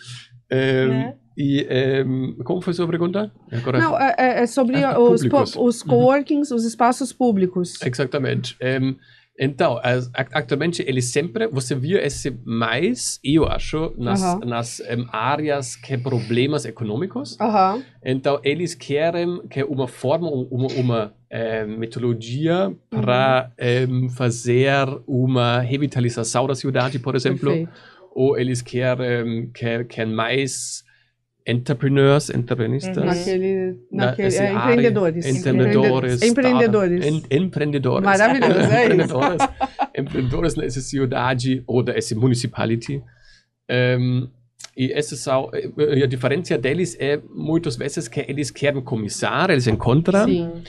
Speaker 2: Ehm, né? E um, ehm, como foi a sua pergunta? Agora, não,
Speaker 3: é, é, é sobre ah, os, os uhum.
Speaker 2: coworkings, uhum. os espaços
Speaker 1: públicos.
Speaker 2: Exatamente. Um, ehm, então, as, atualmente ele sempre, você vê esse mais, eu acho, nas, uhum. nas um, áreas que problemas econômicos. Uhum. Então, eles querem que uma forma, uma, uma é, metodologia para uhum. fazer uma revitalização da cidade, por exemplo. Perfeito ou eles querem, eh, querem mais entrepreneurs, entreprenistas. Uhum. Naquele, naquele, é, empreendedores. Empreendedores. Tá. Empreendedores. empreendedores. Maravilhoso, é empreendedores, empreendedores nessa cidade ou nessa municipality. Um, ehm, e essa são, eh, a diferença deles é muitas vezes que eles querem começar, eles encontram. Sim. Um,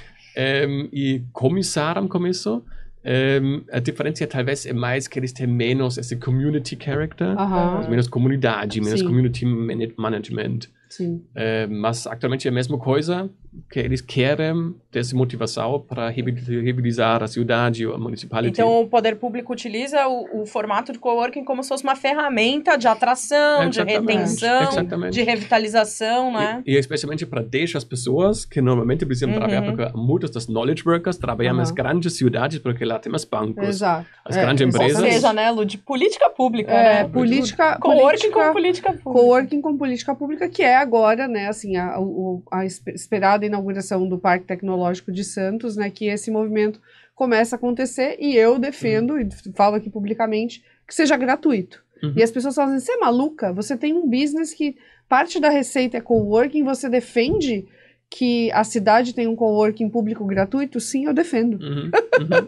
Speaker 2: ehm, e começaram com isso um, ehm, a diferença é, talvez é mais que eles têm menos esse community character, uh -huh. menos comunidade, menos Sim. community management. Sim. Ehm, mas atualmente é a mesma coisa, que eles querem dessa motivação para revitalizar a cidade ou a municipalidade. Então,
Speaker 3: o poder público utiliza o, o, formato de coworking como se fosse uma ferramenta de atração, exatamente, de retenção, exatamente. de revitalização, né?
Speaker 2: E, e especialmente para deixar as pessoas que normalmente precisam uhum. trabalhar, porque muitas das knowledge workers trabalham uhum. nas grandes cidades, porque lá tem os bancos, Exato. as é, grandes é, empresas. Ou seja,
Speaker 3: né, Lu, de política pública, é, né? Política, coworking política, com
Speaker 1: política pública. Coworking com política pública, que é agora, né, assim, a, a, a esperada da inauguração do Parque Tecnológico de Santos, né, que esse movimento começa a acontecer e eu defendo, e falo aqui publicamente, que seja gratuito. Uhum. E as pessoas falam assim: você é maluca? Você tem um business que parte da receita é coworking, você defende que a cidade tem um coworking público gratuito? Sim, eu defendo. Uhum, uhum,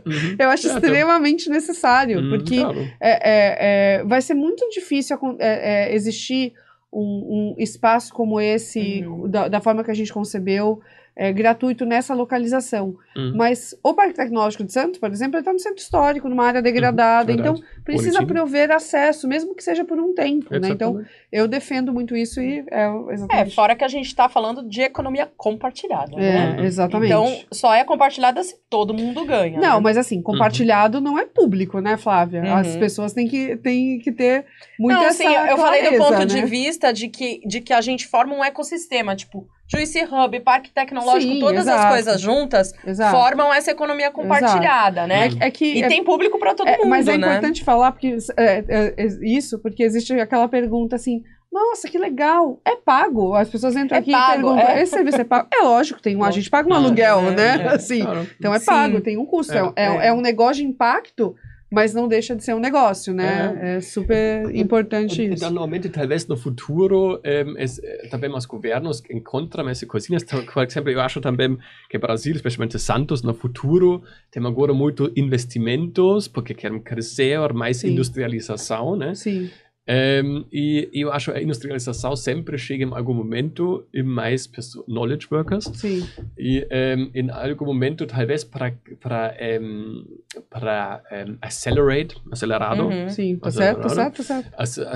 Speaker 1: uhum. eu acho é, extremamente necessário, uhum, porque claro. É, é, é, vai ser muito difícil é, é, existir um, um espaço como esse, uhum. da, da, forma que a gente concebeu, é, gratuito nessa localização. Uhum. Mas o Parque Tecnológico de Santos, por exemplo, está no centro histórico, numa área degradada. Uhum, então, precisa prover acesso, mesmo que seja por um tempo, né? Então, eu defendo muito isso e é,
Speaker 3: é exatamente. É, fora que a gente está falando de economia compartilhada. É, né? exatamente. Então, só é compartilhada se todo mundo ganha. Não, né? mas assim,
Speaker 1: compartilhado uhum. não é público, né, Flávia? Uhum. As pessoas têm que, têm que ter muita não, assim, eu falei do ponto né? de
Speaker 3: vista de que, de que a gente forma um ecossistema, tipo, Juicy Hub, Parque Tecnológico, Sim, todas exato. as coisas juntas exato. formam essa economia compartilhada, exato. né? É, é, que, e é, tem público para todo mundo, é, Mas é né? importante falar
Speaker 1: falar porque, é, é, é, isso, porque existe aquela pergunta assim. Nossa, que legal! É pago. As pessoas entram é aqui pago, e perguntam: é. esse serviço é pago? É lógico, tem um, a gente paga um aluguel, é, né? É, assim, então é pago, Sim. tem um custo. É, um negócio de impacto mas não deixa de ser um negócio, né? É, é super importante e, isso. Então,
Speaker 2: normalmente, talvez no futuro, um, ehm, es, eh, também os governos encontram essas coisinhas. Então, por exemplo, eu acho também que Brasil, especialmente Santos, no futuro, tem agora muito investimentos, porque querem crescer, mais Sim. industrialização, né? Sim. Um, e eu acho a industrialização sempre chega em algum momento e mais pessoas, knowledge workers. Sim. Ehm, e em algum momento, talvez para para ehm, para ehm, accelerate, acelerado. Sim, uhum. tá certo, tá certo, tá certo.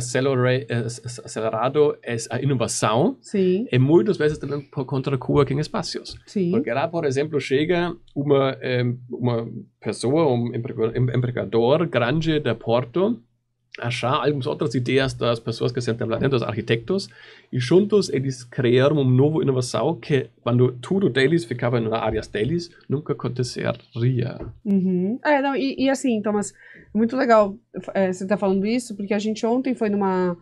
Speaker 2: acelerado eh, é a inovação. Sim. E muitas vezes também por contra coworking espaços. Sim. Porque lá, por exemplo, chega uma uma pessoa, um empregador grande da Porto Achar algumas outras ideias das pessoas que sentem lá dentro, dos arquitetos, e juntos eles criaram uma nova inovação que quando tudo deles ficava em áreas deles, nunca aconteceria.
Speaker 1: Uhum. É, não, e, e assim, Thomas, muito legal é, você estar tá falando isso, porque a gente ontem foi numa,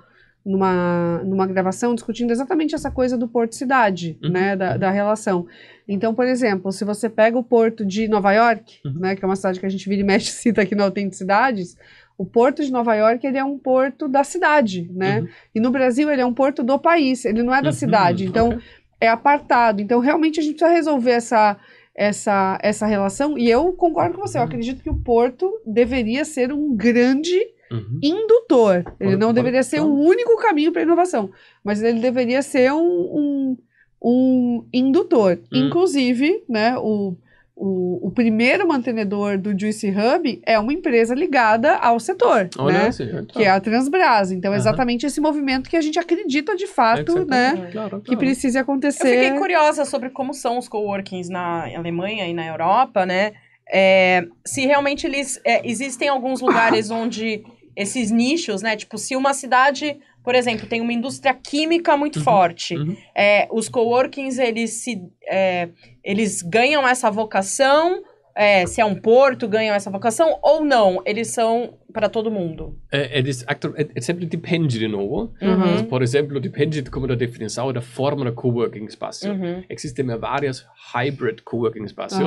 Speaker 1: numa, numa gravação discutindo exatamente essa coisa do porto-cidade, uhum. né, da, da relação. Então, por exemplo, se você pega o porto de Nova York, uhum. né, que é uma cidade que a gente vira e mexe cita aqui na Autenticidades, o porto de Nova York ele é um porto da cidade, né? Uhum. E no Brasil ele é um porto do país, ele não é da uhum. cidade. Uhum. Então okay. é apartado. Então realmente a gente precisa resolver essa essa essa relação. E eu concordo com você. Eu uhum. acredito que o porto deveria ser um grande Uhum. indutor. Ele não deveria ser então... o único caminho para inovação, mas ele deveria ser um, um, um indutor. Uhum. Inclusive, né, o, o, o, primeiro mantenedor do Juicy Hub é uma empresa ligada ao setor, Olha né? Então. que é a Transbras. Então, é exatamente esse movimento que a gente acredita de fato, é que né? Claro, claro. Que precise acontecer. Eu fiquei
Speaker 3: curiosa sobre como são os coworkings na Alemanha e na Europa, né? É, se realmente eles é, existem alguns lugares onde esses nichos, né? Tipo, se uma cidade por exemplo, tem uma indústria química muito uhum, forte. Uhum. É, os coworkings, eles se é, eles ganham essa vocação, é, se é um porto, ganham essa vocação ou não? Eles são para todo mundo?
Speaker 2: eles, é, é é, sempre depende de novo. Uhum. Por exemplo, depende de como da definição da forma do coworking espaço. Uhum. Existem várias hybrid coworking espaços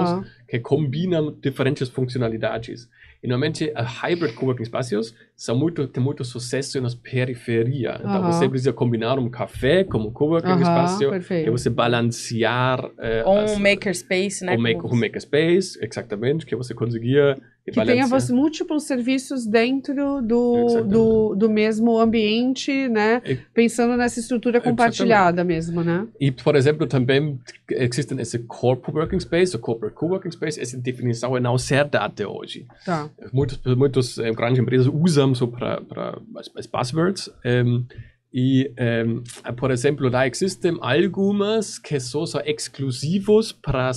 Speaker 2: que combinam diferentes funcionalidades. E normalmente, hybrid coworking espaços são muito, tem muito sucesso nas periferias. Então, você precisa combinar um café com um coworking uhum, espaço perfeito. e você balancear... Uh, um
Speaker 3: makerspace, né? Um, make, um
Speaker 2: makerspace, exatamente, que você conseguia que tenha tenha
Speaker 1: múltiplos serviços dentro do, do, do, mesmo ambiente, né? E, Pensando nessa estrutura compartilhada mesmo, né?
Speaker 2: E, por exemplo, também existe esse corporate working space, o corporate co-working space, essa definição é não certa até hoje. Tá. Muitos, muitos eh, grandes empresas usam Instagram, para, as, as buzzwords. Ähm, e, ähm, por exemplo, lá existem algumas que são só exclusivos para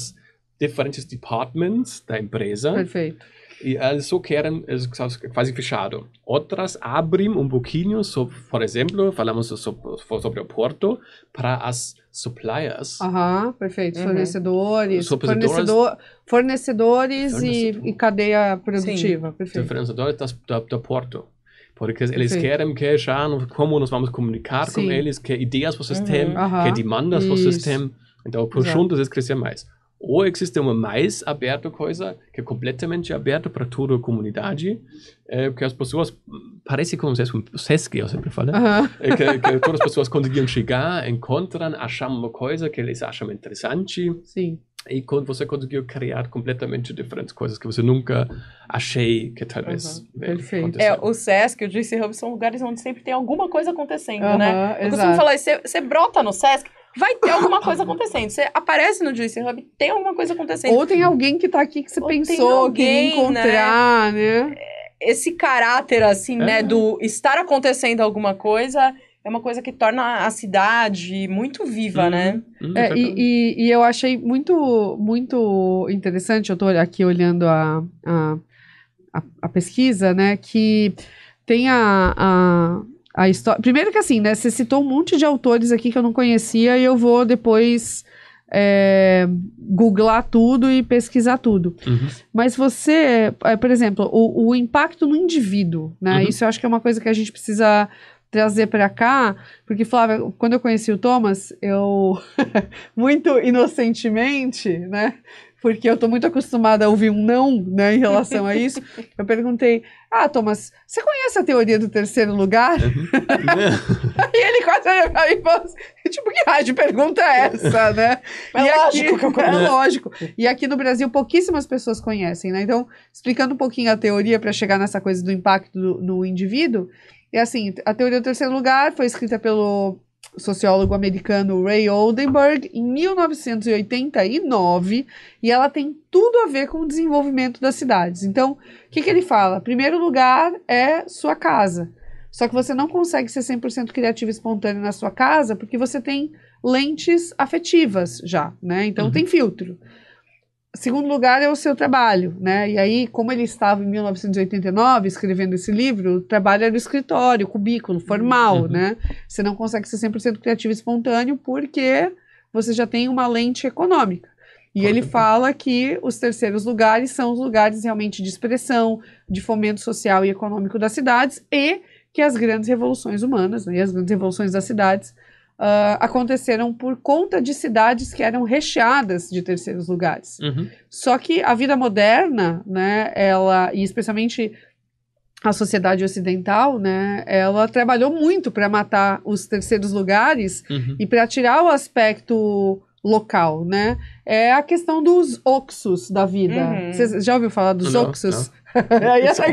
Speaker 2: diferentes departments da empresa. Perfeito e só querem, quase fechado. Outras abrem um pouquinho, sobre, por exemplo, falamos sobre, sobre o Porto, para as suppliers.
Speaker 1: Aham, perfeito. Uhum. Fornecedores, fornecedor, fornecedores fornecedor. e, e, cadeia produtiva. Sim. Perfeito.
Speaker 2: Fornecedores do Porto. Porque eles Sim. querem que já como nós vamos comunicar Sim. com eles, que ideias para o sistema, que demandas para o sistema. Então, por juntos, eles crescem mais. Ou existe uma mais aberta coisa que é completamente aberta para toda a comunidade, é, eh, que as pessoas, parece como se é um SESC, eu sempre falo, é, que, que, todas as pessoas conseguiam chegar, encontram, acham uma coisa que eles acham interessante. Sim. E você conseguiu criar completamente diferentes coisas que você nunca achei que talvez. Uhum.
Speaker 1: Perfeito.
Speaker 3: É, o SESC, o GC Hub são lugares onde sempre tem alguma coisa acontecendo, uhum, né? Eu exato. costumo falar, você brota no SESC, vai ter alguma coisa acontecendo. Você aparece no Juicy Hub, tem alguma coisa acontecendo. Ou tem
Speaker 1: alguém que tá aqui que você Ou pensou alguém, que né? encontrar,
Speaker 3: né? né? Esse caráter, assim, né, é. né, do estar acontecendo alguma coisa é uma coisa que torna a cidade muito viva, né? uhum, né? Uhum, é, e,
Speaker 1: e, e, eu achei muito, muito interessante, eu estou aqui olhando a, a, a, pesquisa, né, que tem a, a a história. Primeiro que assim, né? Você citou um monte de autores aqui que eu não conhecia e eu vou depois é, googlar tudo e pesquisar tudo. Uhum. Mas você, é, por exemplo, o, o, impacto no indivíduo, né? Uhum. Isso eu acho que é uma coisa que a gente precisa trazer para cá, porque Flávia, quando eu conheci o Thomas, eu muito inocentemente, né? porque eu tô muito acostumada a ouvir um não, né, em relação a isso. Eu perguntei, ah, Thomas, você conhece a teoria do terceiro lugar? Uhum. e ele quase olhou pra mim e falou assim, tipo, que rádio pergunta é essa, né? É lógico aqui, que eu É lógico. E aqui no Brasil, pouquíssimas pessoas conhecem, né? Então, explicando um pouquinho a teoria para chegar nessa coisa do impacto no indivíduo, é assim, a teoria do terceiro lugar foi escrita pelo sociólogo americano Ray Oldenburg em 1989 e ela tem tudo a ver com o desenvolvimento das cidades. Então, o que, que ele fala? Primeiro lugar é sua casa. Só que você não consegue ser 100% criativo e espontâneo na sua casa porque você tem lentes afetivas já, né? Então uhum. tem filtro. Segundo lugar é o seu trabalho, né? E aí, como ele estava em 1989 escrevendo esse livro, o trabalho era o escritório, cubículo, formal, uhum. né? Você não consegue ser 100% criativo e espontâneo porque você já tem uma lente econômica. E ele fala que os terceiros lugares são os lugares realmente de expressão, de fomento social e econômico das cidades e que as grandes revoluções humanas né, e as grandes revoluções das cidades uh, aconteceram por conta de cidades que eram recheadas de terceiros lugares. Uhum. Só que a vida moderna, né, ela, e especialmente a sociedade ocidental, né, ela trabalhou muito para matar os terceiros lugares uhum. e para tirar o aspecto local, né? É a questão dos oxos da vida. Você uhum. já ouviu falar dos oxos? Não. Aí é essa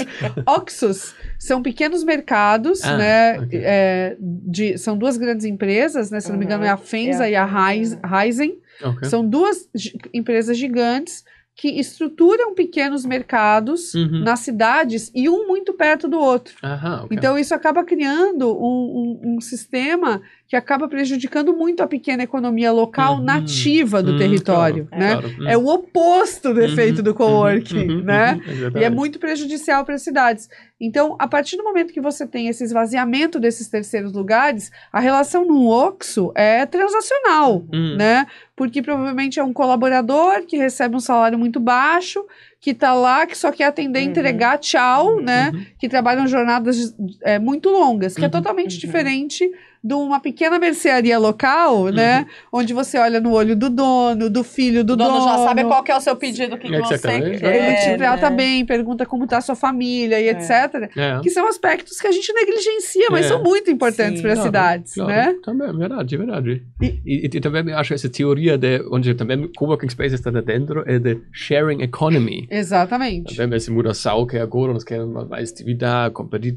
Speaker 1: Oxus são pequenos mercados, ah, né? Okay. É, de, são duas grandes empresas, né? Se uhum. não me engano, é a uhum. Fenza é. e a Ryzen. Okay. São duas empresas gigantes que estruturam pequenos mercados uhum. nas cidades e um muito perto do outro. Uhum, okay. Então isso acaba criando um, um, um sistema que acaba prejudicando muito a pequena economia local uhum, nativa do uhum, território, claro, né? Claro, É o oposto do efeito uhum. do uhum. coworking, uhum. né? É e é muito prejudicial para as cidades. Então, a partir do momento que você tem esse esvaziamento desses terceiros lugares, a relação no OXO é transacional, hum. né? Porque provavelmente é um colaborador que recebe um salário muito baixo que tá lá, que só quer atender, uhum. entregar, tchau, né? Uhum. Que trabalham jornadas é, muito longas, que é uhum. é totalmente uhum. diferente de uma pequena mercearia local, uhum. né? Onde você olha no olho do dono, do filho do dono. O dono já sabe qual é o
Speaker 3: seu pedido, que, é que você Ele te é, trata né?
Speaker 1: bem, pergunta como tá a sua família e é. etc. É. Que são aspectos que a gente negligencia, mas são muito importantes para as claro, cidades, claro. né?
Speaker 2: Também, verdade, verdade. E, e, e, também acho essa teoria de onde também co-working spaces está dentro é de sharing economy.
Speaker 1: Exatamente.
Speaker 2: Wenn wir Simulação que agora nós queremos mais atividade, competir,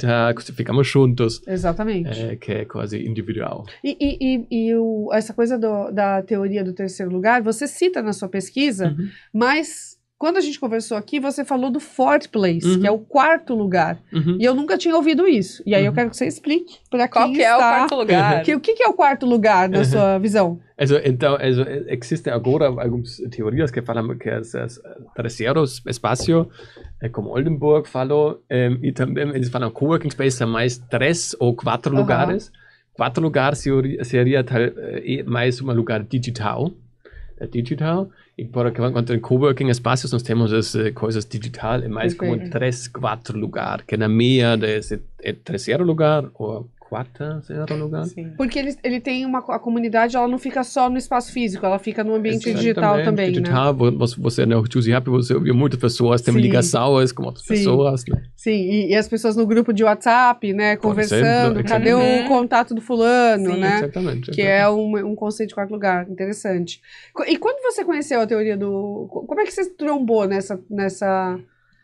Speaker 2: ficamos juntos. Exatamente. É, äh, que é quase individual.
Speaker 1: E, e, e, e o, essa coisa do, da teoria do terceiro lugar, você cita na sua pesquisa, uhum. mas quando a gente conversou aqui, você falou do fourth place, uhum. que é uhum. o quarto lugar. Uhum. E eu nunca tinha ouvido isso. E aí uhum. eu quero que você explique para quem Qual que está... é o quarto lugar? Que, o que, é o quarto lugar na uhum. sua visão?
Speaker 2: Also, então, also, agora algumas teorias que falam que as, as terceiros espaço, eh, como Oldenburg falou, um, e também eles falam coworking space são mais três ou quatro lugares. Quatro lugares seria, seria eh, mais um lugar digital. Äh, digital e para enquanto em coworking espaços nós temos as coisas äh, digital em mais como três quatro lugares, que na meia desse é terceiro lugar ou quatro anos, sei lá, tá lugar. Sim.
Speaker 1: Porque ele, ele tem uma a comunidade, ela não fica só no espaço físico, ela fica no ambiente digital também, digital,
Speaker 2: tipo, né? Ah, você, você no Choose Happy, você ouvia muitas pessoas, tem ligações com outras Sim. pessoas, né?
Speaker 1: Sim, e, e, as pessoas no grupo de WhatsApp, né, conversando, cadê o uhum. contato do fulano, né? Exatamente, exatamente. Que é um, um conceito de quarto lugar, interessante. E quando você conheceu a teoria do... Como é que você trombou nessa... nessa...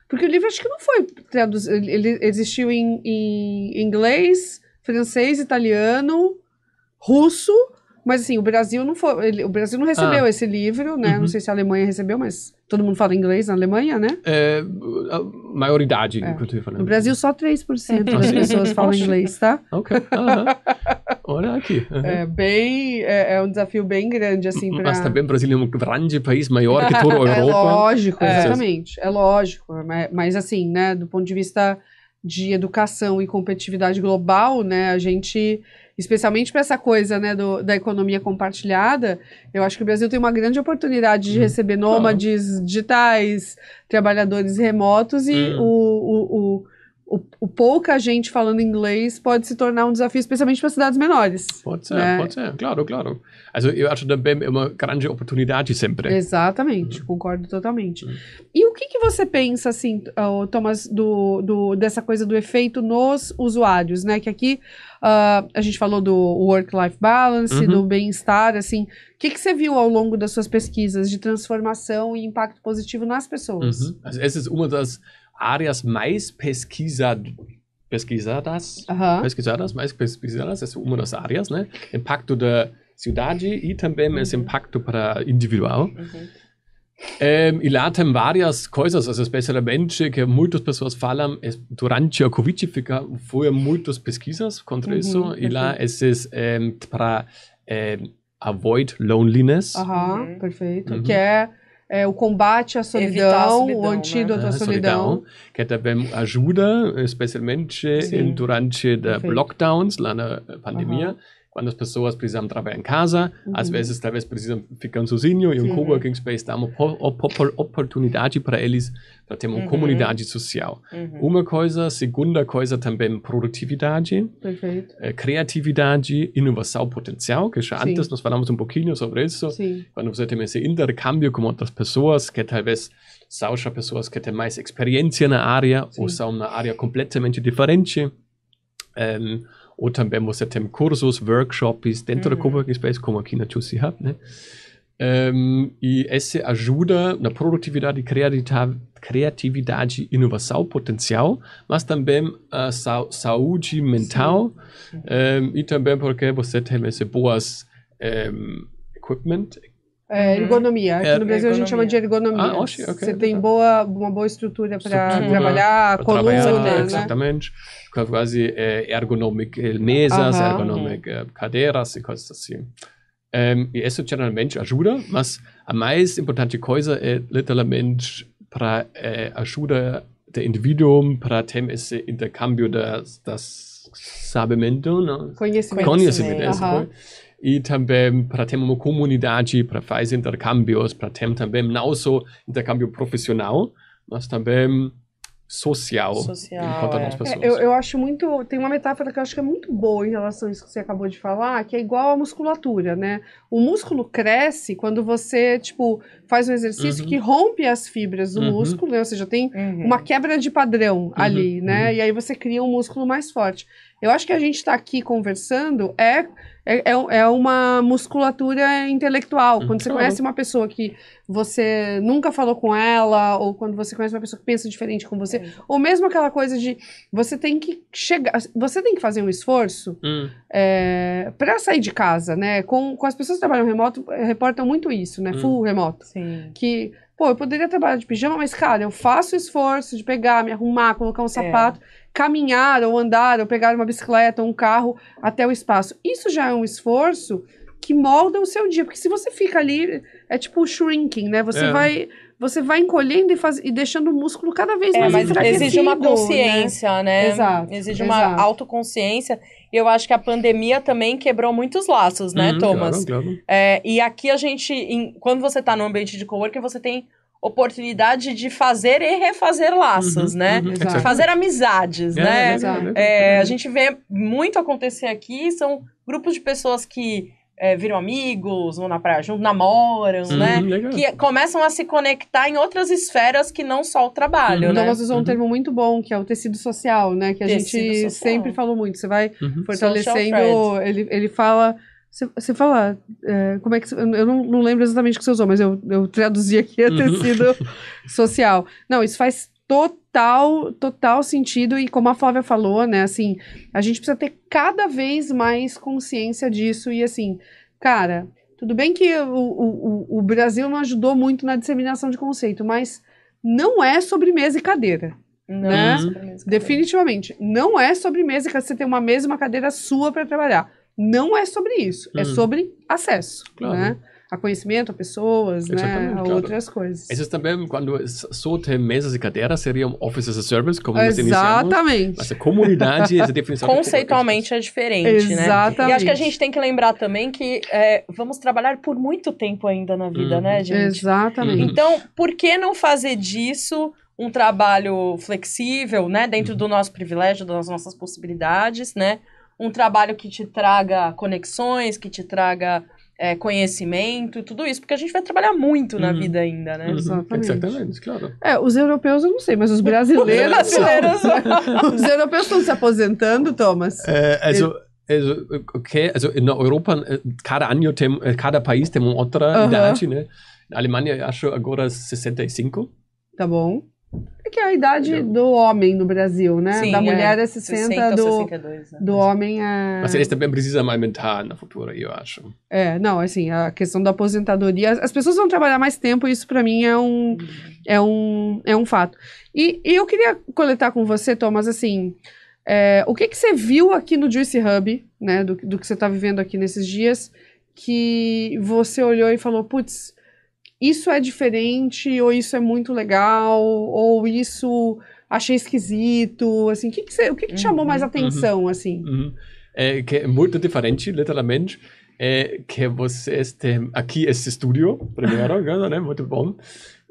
Speaker 1: Porque o livro acho que não foi traduzido, ele existiu em, em inglês, francês, italiano, russo, mas assim, o Brasil não foi, ele, o Brasil não recebeu ah. esse livro, né? Uhum. Não sei se a Alemanha recebeu, mas todo mundo fala inglês na Alemanha, né?
Speaker 2: É, a maioridade, é. inclusive. Falando. Né? No
Speaker 1: Brasil, só 3% das pessoas falam inglês, tá? Ok. Uhum.
Speaker 2: Olha aqui. Uhum. É,
Speaker 1: bem, é, é, um desafio bem grande, assim, pra... Mas também
Speaker 2: o Brasil é um grande país, maior que toda a é Europa. é lógico, exatamente.
Speaker 1: É, lógico. É, mas, assim, né, do ponto de vista de educação e competitividade global, né, a gente, especialmente para essa coisa, né, do, da economia compartilhada, eu acho que o Brasil tem uma grande oportunidade de uhum. receber nômades digitais, trabalhadores remotos e hum. o, o, o o, o, pouca gente falando inglês pode se tornar um desafio, especialmente para cidades menores. Pode ser, né? pode ser,
Speaker 2: claro, claro. Also, eu acho também é uma grande oportunidade sempre.
Speaker 1: Exatamente, uhum. concordo totalmente. Uhum. E o que, que você pensa, assim, uh, Thomas, do, do, dessa coisa do efeito nos usuários, né? Que aqui uh, a gente falou do work-life balance, uhum. do bem-estar, assim. O que, que você viu ao longo das suas pesquisas de transformação e impacto positivo nas pessoas? Uhum.
Speaker 2: essa é uma das áreas mais pesquisado, pesquisadas, uhum. pesquisadas, mais pesquisadas, é uma das áreas, né? Impacto da cidade e também uhum. esse impacto para individual. Uhum. Um, e lá tem várias coisas, assim, especialmente que muitas pessoas falam, é, durante a Covid fica, foi muitas pesquisas contra uhum, isso, e lá esses um, para um, avoid loneliness.
Speaker 1: Aham, uhum. perfeito. Uhum. Que é é, o combate à solidão, solidão o né? antídoto né? à ah, solidão. solidão.
Speaker 2: Que é também ajuda, especialmente durante eh, os lockdowns, lá na pandemia. Uhum quando as pessoas precisam trabalhar em casa, uhum. às vezes talvez precisam ficar sozinhos e um coworking space dá uma oportunidade para eles para ter uma uhum. comunidade social. Uhum. Uma coisa, segunda coisa também produtividade, Perfeito. Eh, criatividade, inovação potencial, que já Sim. antes nós falamos um pouquinho sobre isso. Sim. Quando você tem esse intercâmbio com outras pessoas, que talvez são já pessoas que têm mais experiência na área Sim. ou são na área completamente diferente. Um, ehm, ou também você tem cursos, workshops dentro uhum. Mhm. do coworking space, como aqui na Juicy Hub, né? Um, ähm, e esse ajuda na produtividade, criatividade e inovação potencial, mas também a ah, sa saúde mental um, e ähm, também porque você tem esse boas um, ähm, equipment,
Speaker 1: é, uhum. ergonomia. Aqui é, no Brasil ergonomia. a gente chama de ergonomia. Ah, oxe, okay, você é tem tá. boa, uma boa estrutura para trabalhar, pra coluna, né? né?
Speaker 2: Exatamente. Quase é, eh, mesas, uh cadeiras e coisas assim. Um, ehm, e isso geralmente ajuda, mas a mais importante coisa é literalmente para é, eh, o indivíduo para ter esse intercâmbio das, das sabimentos, não? conhecimento. conhecimento. conhecimento e também para ter uma comunidade, para fazer intercâmbios, para ter também não só intercâmbio profissional, mas também social, social é. pessoas. É, eu,
Speaker 1: eu acho muito. Tem uma metáfora que eu acho que é muito boa em relação a isso que você acabou de falar, que é igual à musculatura, né? O músculo cresce quando você, tipo, faz um exercício uhum. que rompe as fibras do uhum. músculo, né? Ou seja, tem uhum. uma quebra de padrão uhum. ali, né? Uhum. E aí você cria um músculo mais forte. Eu acho que a gente está aqui conversando é é, é, é, uma musculatura intelectual. Quando você claro. Uhum. conhece uma pessoa que você nunca falou com ela, ou quando você conhece uma pessoa que pensa diferente com você, é. ou mesmo aquela coisa de você tem que chegar, você tem que fazer um esforço hum. É, para sair de casa, né? Com, com as pessoas que trabalham remoto, eh, reportam muito isso, né? Hum. Full remoto. Sim. Que, pô, eu poderia trabalhar de pijama, mas, cara, eu faço o esforço de pegar, me arrumar, colocar um é. sapato. É caminhar ou andar ou pegar uma bicicleta ou um carro até o espaço. Isso já é um esforço que molda o seu dia, porque se você fica ali, é tipo shrinking, né? Você é. vai você vai encolhendo e, faz, e deixando o músculo cada vez é, mais mas Exige uma né? consciência, né? né? Exato. Exige uma exato.
Speaker 3: autoconsciência. E eu acho que a pandemia também quebrou muitos laços, né, hum, Thomas? Claro, claro. É, e aqui a gente, em, quando você está no ambiente de coworking, você tem oportunidade de fazer e refazer laços, uhum, né? Uhum, fazer amizades, é, né? É, é, é a gente vê muito acontecer aqui, são grupos de pessoas que é, viram amigos, vão na praia juntos, namoram, uhum, né? Legal. Que começam a se conectar em outras esferas que não só o trabalho, uhum. né? Então, nós usamos um termo
Speaker 1: muito bom, que é o tecido social, né? Que a tecido gente social. sempre falou muito. Você vai uhum. fortalecendo... Ele, ele fala você fala, é, como é que. Eu não, não, lembro exatamente o que você usou, mas eu, eu traduzi aqui a uhum. tecido social. Não, isso faz total, total sentido. E como a Flávia falou, né, assim, a gente precisa ter cada vez mais consciência disso. E assim, cara, tudo bem que o, o, o Brasil não ajudou muito na disseminação de conceito, mas não é sobremesa e cadeira. Não, né? é Definitivamente. Não é sobremesa e cadeira. Você tem uma mesa e uma cadeira sua para trabalhar não é sobre isso, é hum. sobre acesso, claro. né? a conhecimento, a pessoas, né, a claro. outras coisas.
Speaker 2: Isso é também, quando só tem mesas e cadeiras, seriam offices as a service, como Exatamente. nós Exatamente. Mas a comunidade, essa definição...
Speaker 3: Conceitualmente é diferente, Exatamente. né? Exatamente. E acho que a gente tem que lembrar também que é, vamos trabalhar por muito tempo ainda na vida, uhum. né, gente? Exatamente. Uhum. Então, por que não fazer disso um trabalho flexível, né, dentro uhum. do nosso privilégio, das nossas possibilidades, né? um trabalho que te traga conexões, que te traga é, conhecimento, tudo isso, porque a gente vai trabalhar muito uhum. na vida ainda, né? Uhum. Exatamente.
Speaker 1: Exatamente, claro. É, os europeus eu não sei, mas os brasileiros. os, brasileiros os
Speaker 3: europeus estão se
Speaker 1: aposentando, Thomas. É, also,
Speaker 2: also, okay, also in Europa, cada ano tem, cada país tem uma outra idade, né? Na Alemanha, eu acho agora 65.
Speaker 1: Tá bom. É que é a idade do homem no Brasil, né? Sim, da é. mulher é, 60, 60 do, 62, né? do homem é... Mas eles
Speaker 2: também precisam amamentar na futura, eu acho.
Speaker 1: É, não, assim, a questão da aposentadoria... As pessoas vão trabalhar mais tempo e isso para mim é um, uhum. é um, é um fato. E, e, eu queria coletar com você, Thomas, assim... É, o que, que você viu aqui no Juice Hub, né? Do, do que você está vivendo aqui nesses dias, que você olhou e falou, putz isso é diferente, ou isso é muito legal, ou isso achei esquisito, assim, que que você, o que, que te chamou mais uhum, uhum. atenção, assim?
Speaker 2: Uhum. É, que é muito diferente, literalmente, é que vocês têm aqui esse estúdio, primeiro, né, muito bom,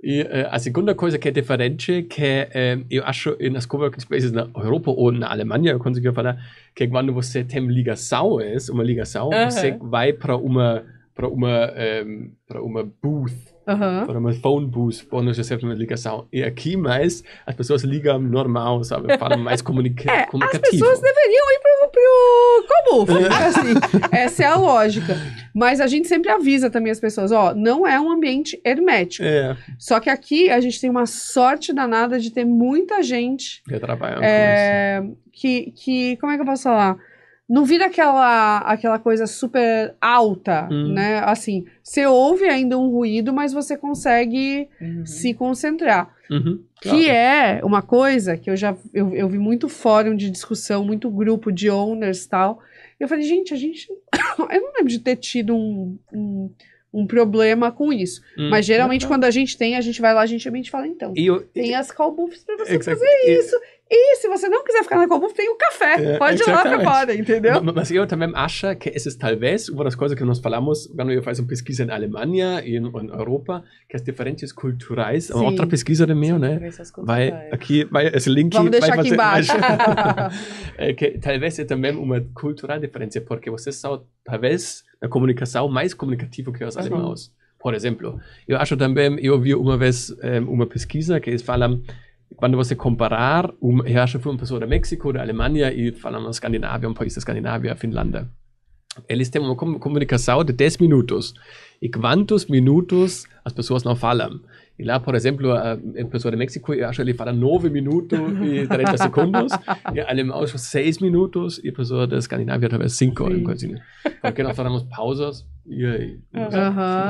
Speaker 2: e é, a segunda coisa que é diferente, que é, eu acho nas coworking spaces na Europa ou na Alemanha, eu consegui falar, que é quando você tem ligação, é uma ligação, você vai para uma, para uma, um, eh, para uma booth, Uhum. Oder mal Phone Booth, onde você é recebe uma ligação. E aqui mais, as pessoas ligam normal, sabe? Falam mais comunica é, comunicativo. As
Speaker 1: pessoas deveriam ir pro, pro comum, é. assim. Essa é a lógica. Mas a gente sempre avisa também as pessoas, ó, não é um ambiente hermético. É. Só que aqui a gente tem uma sorte danada de ter muita gente... Que trabalhando é, com isso. Que, que, como é que eu posso falar? não vira aquela, aquela coisa super alta, hum. né? Assim, você ouve ainda um ruído, mas você consegue uhum. se concentrar.
Speaker 3: Uhum, claro. Que
Speaker 1: é uma coisa que eu já eu, eu vi muito fórum de discussão, muito grupo de owners e tal. Eu falei, gente, a gente. eu não lembro de ter tido um, um um problema com isso. Hum, Mas geralmente, quando a gente tem, a gente vai lá, a gente fala, então, e eu, tem e, as call booths pra você exactly, fazer isso. E, e se você não quiser ficar na Comum, tem o um café. É, Pode ir lá para fora, entendeu? Mas
Speaker 2: eu também acho que essa é talvez uma das coisas que nós falamos quando eu faço uma pesquisa na Alemanha e em Europa, que as diferenças culturais, Sim. outra pesquisa de meu, né? Vai aqui, vai, esse link Vamos deixar aqui embaixo. é que talvez é também uma cultural diferença, porque vocês são talvez na comunicação mais comunicativo que os uhum. alemães. Por exemplo, eu acho também, eu vi uma vez eh, uma pesquisa que eles falam quando você comparar, uma, eu acho que foi uma pessoa da México, da Alemanha e falamos Escandinávia, um país da Escandinávia, Finlândia. Eles têm uma comunicação de 10 minutos. E quantos minutos as pessoas não falam? E lá, por exemplo, a pessoa de México, eu acho que ele fala 9 minutos e 30 segundos. E alemão, 6 minutos. E a pessoa da Escandinávia, talvez 5. Porque nós falamos pausas. E aí?
Speaker 3: Uhum.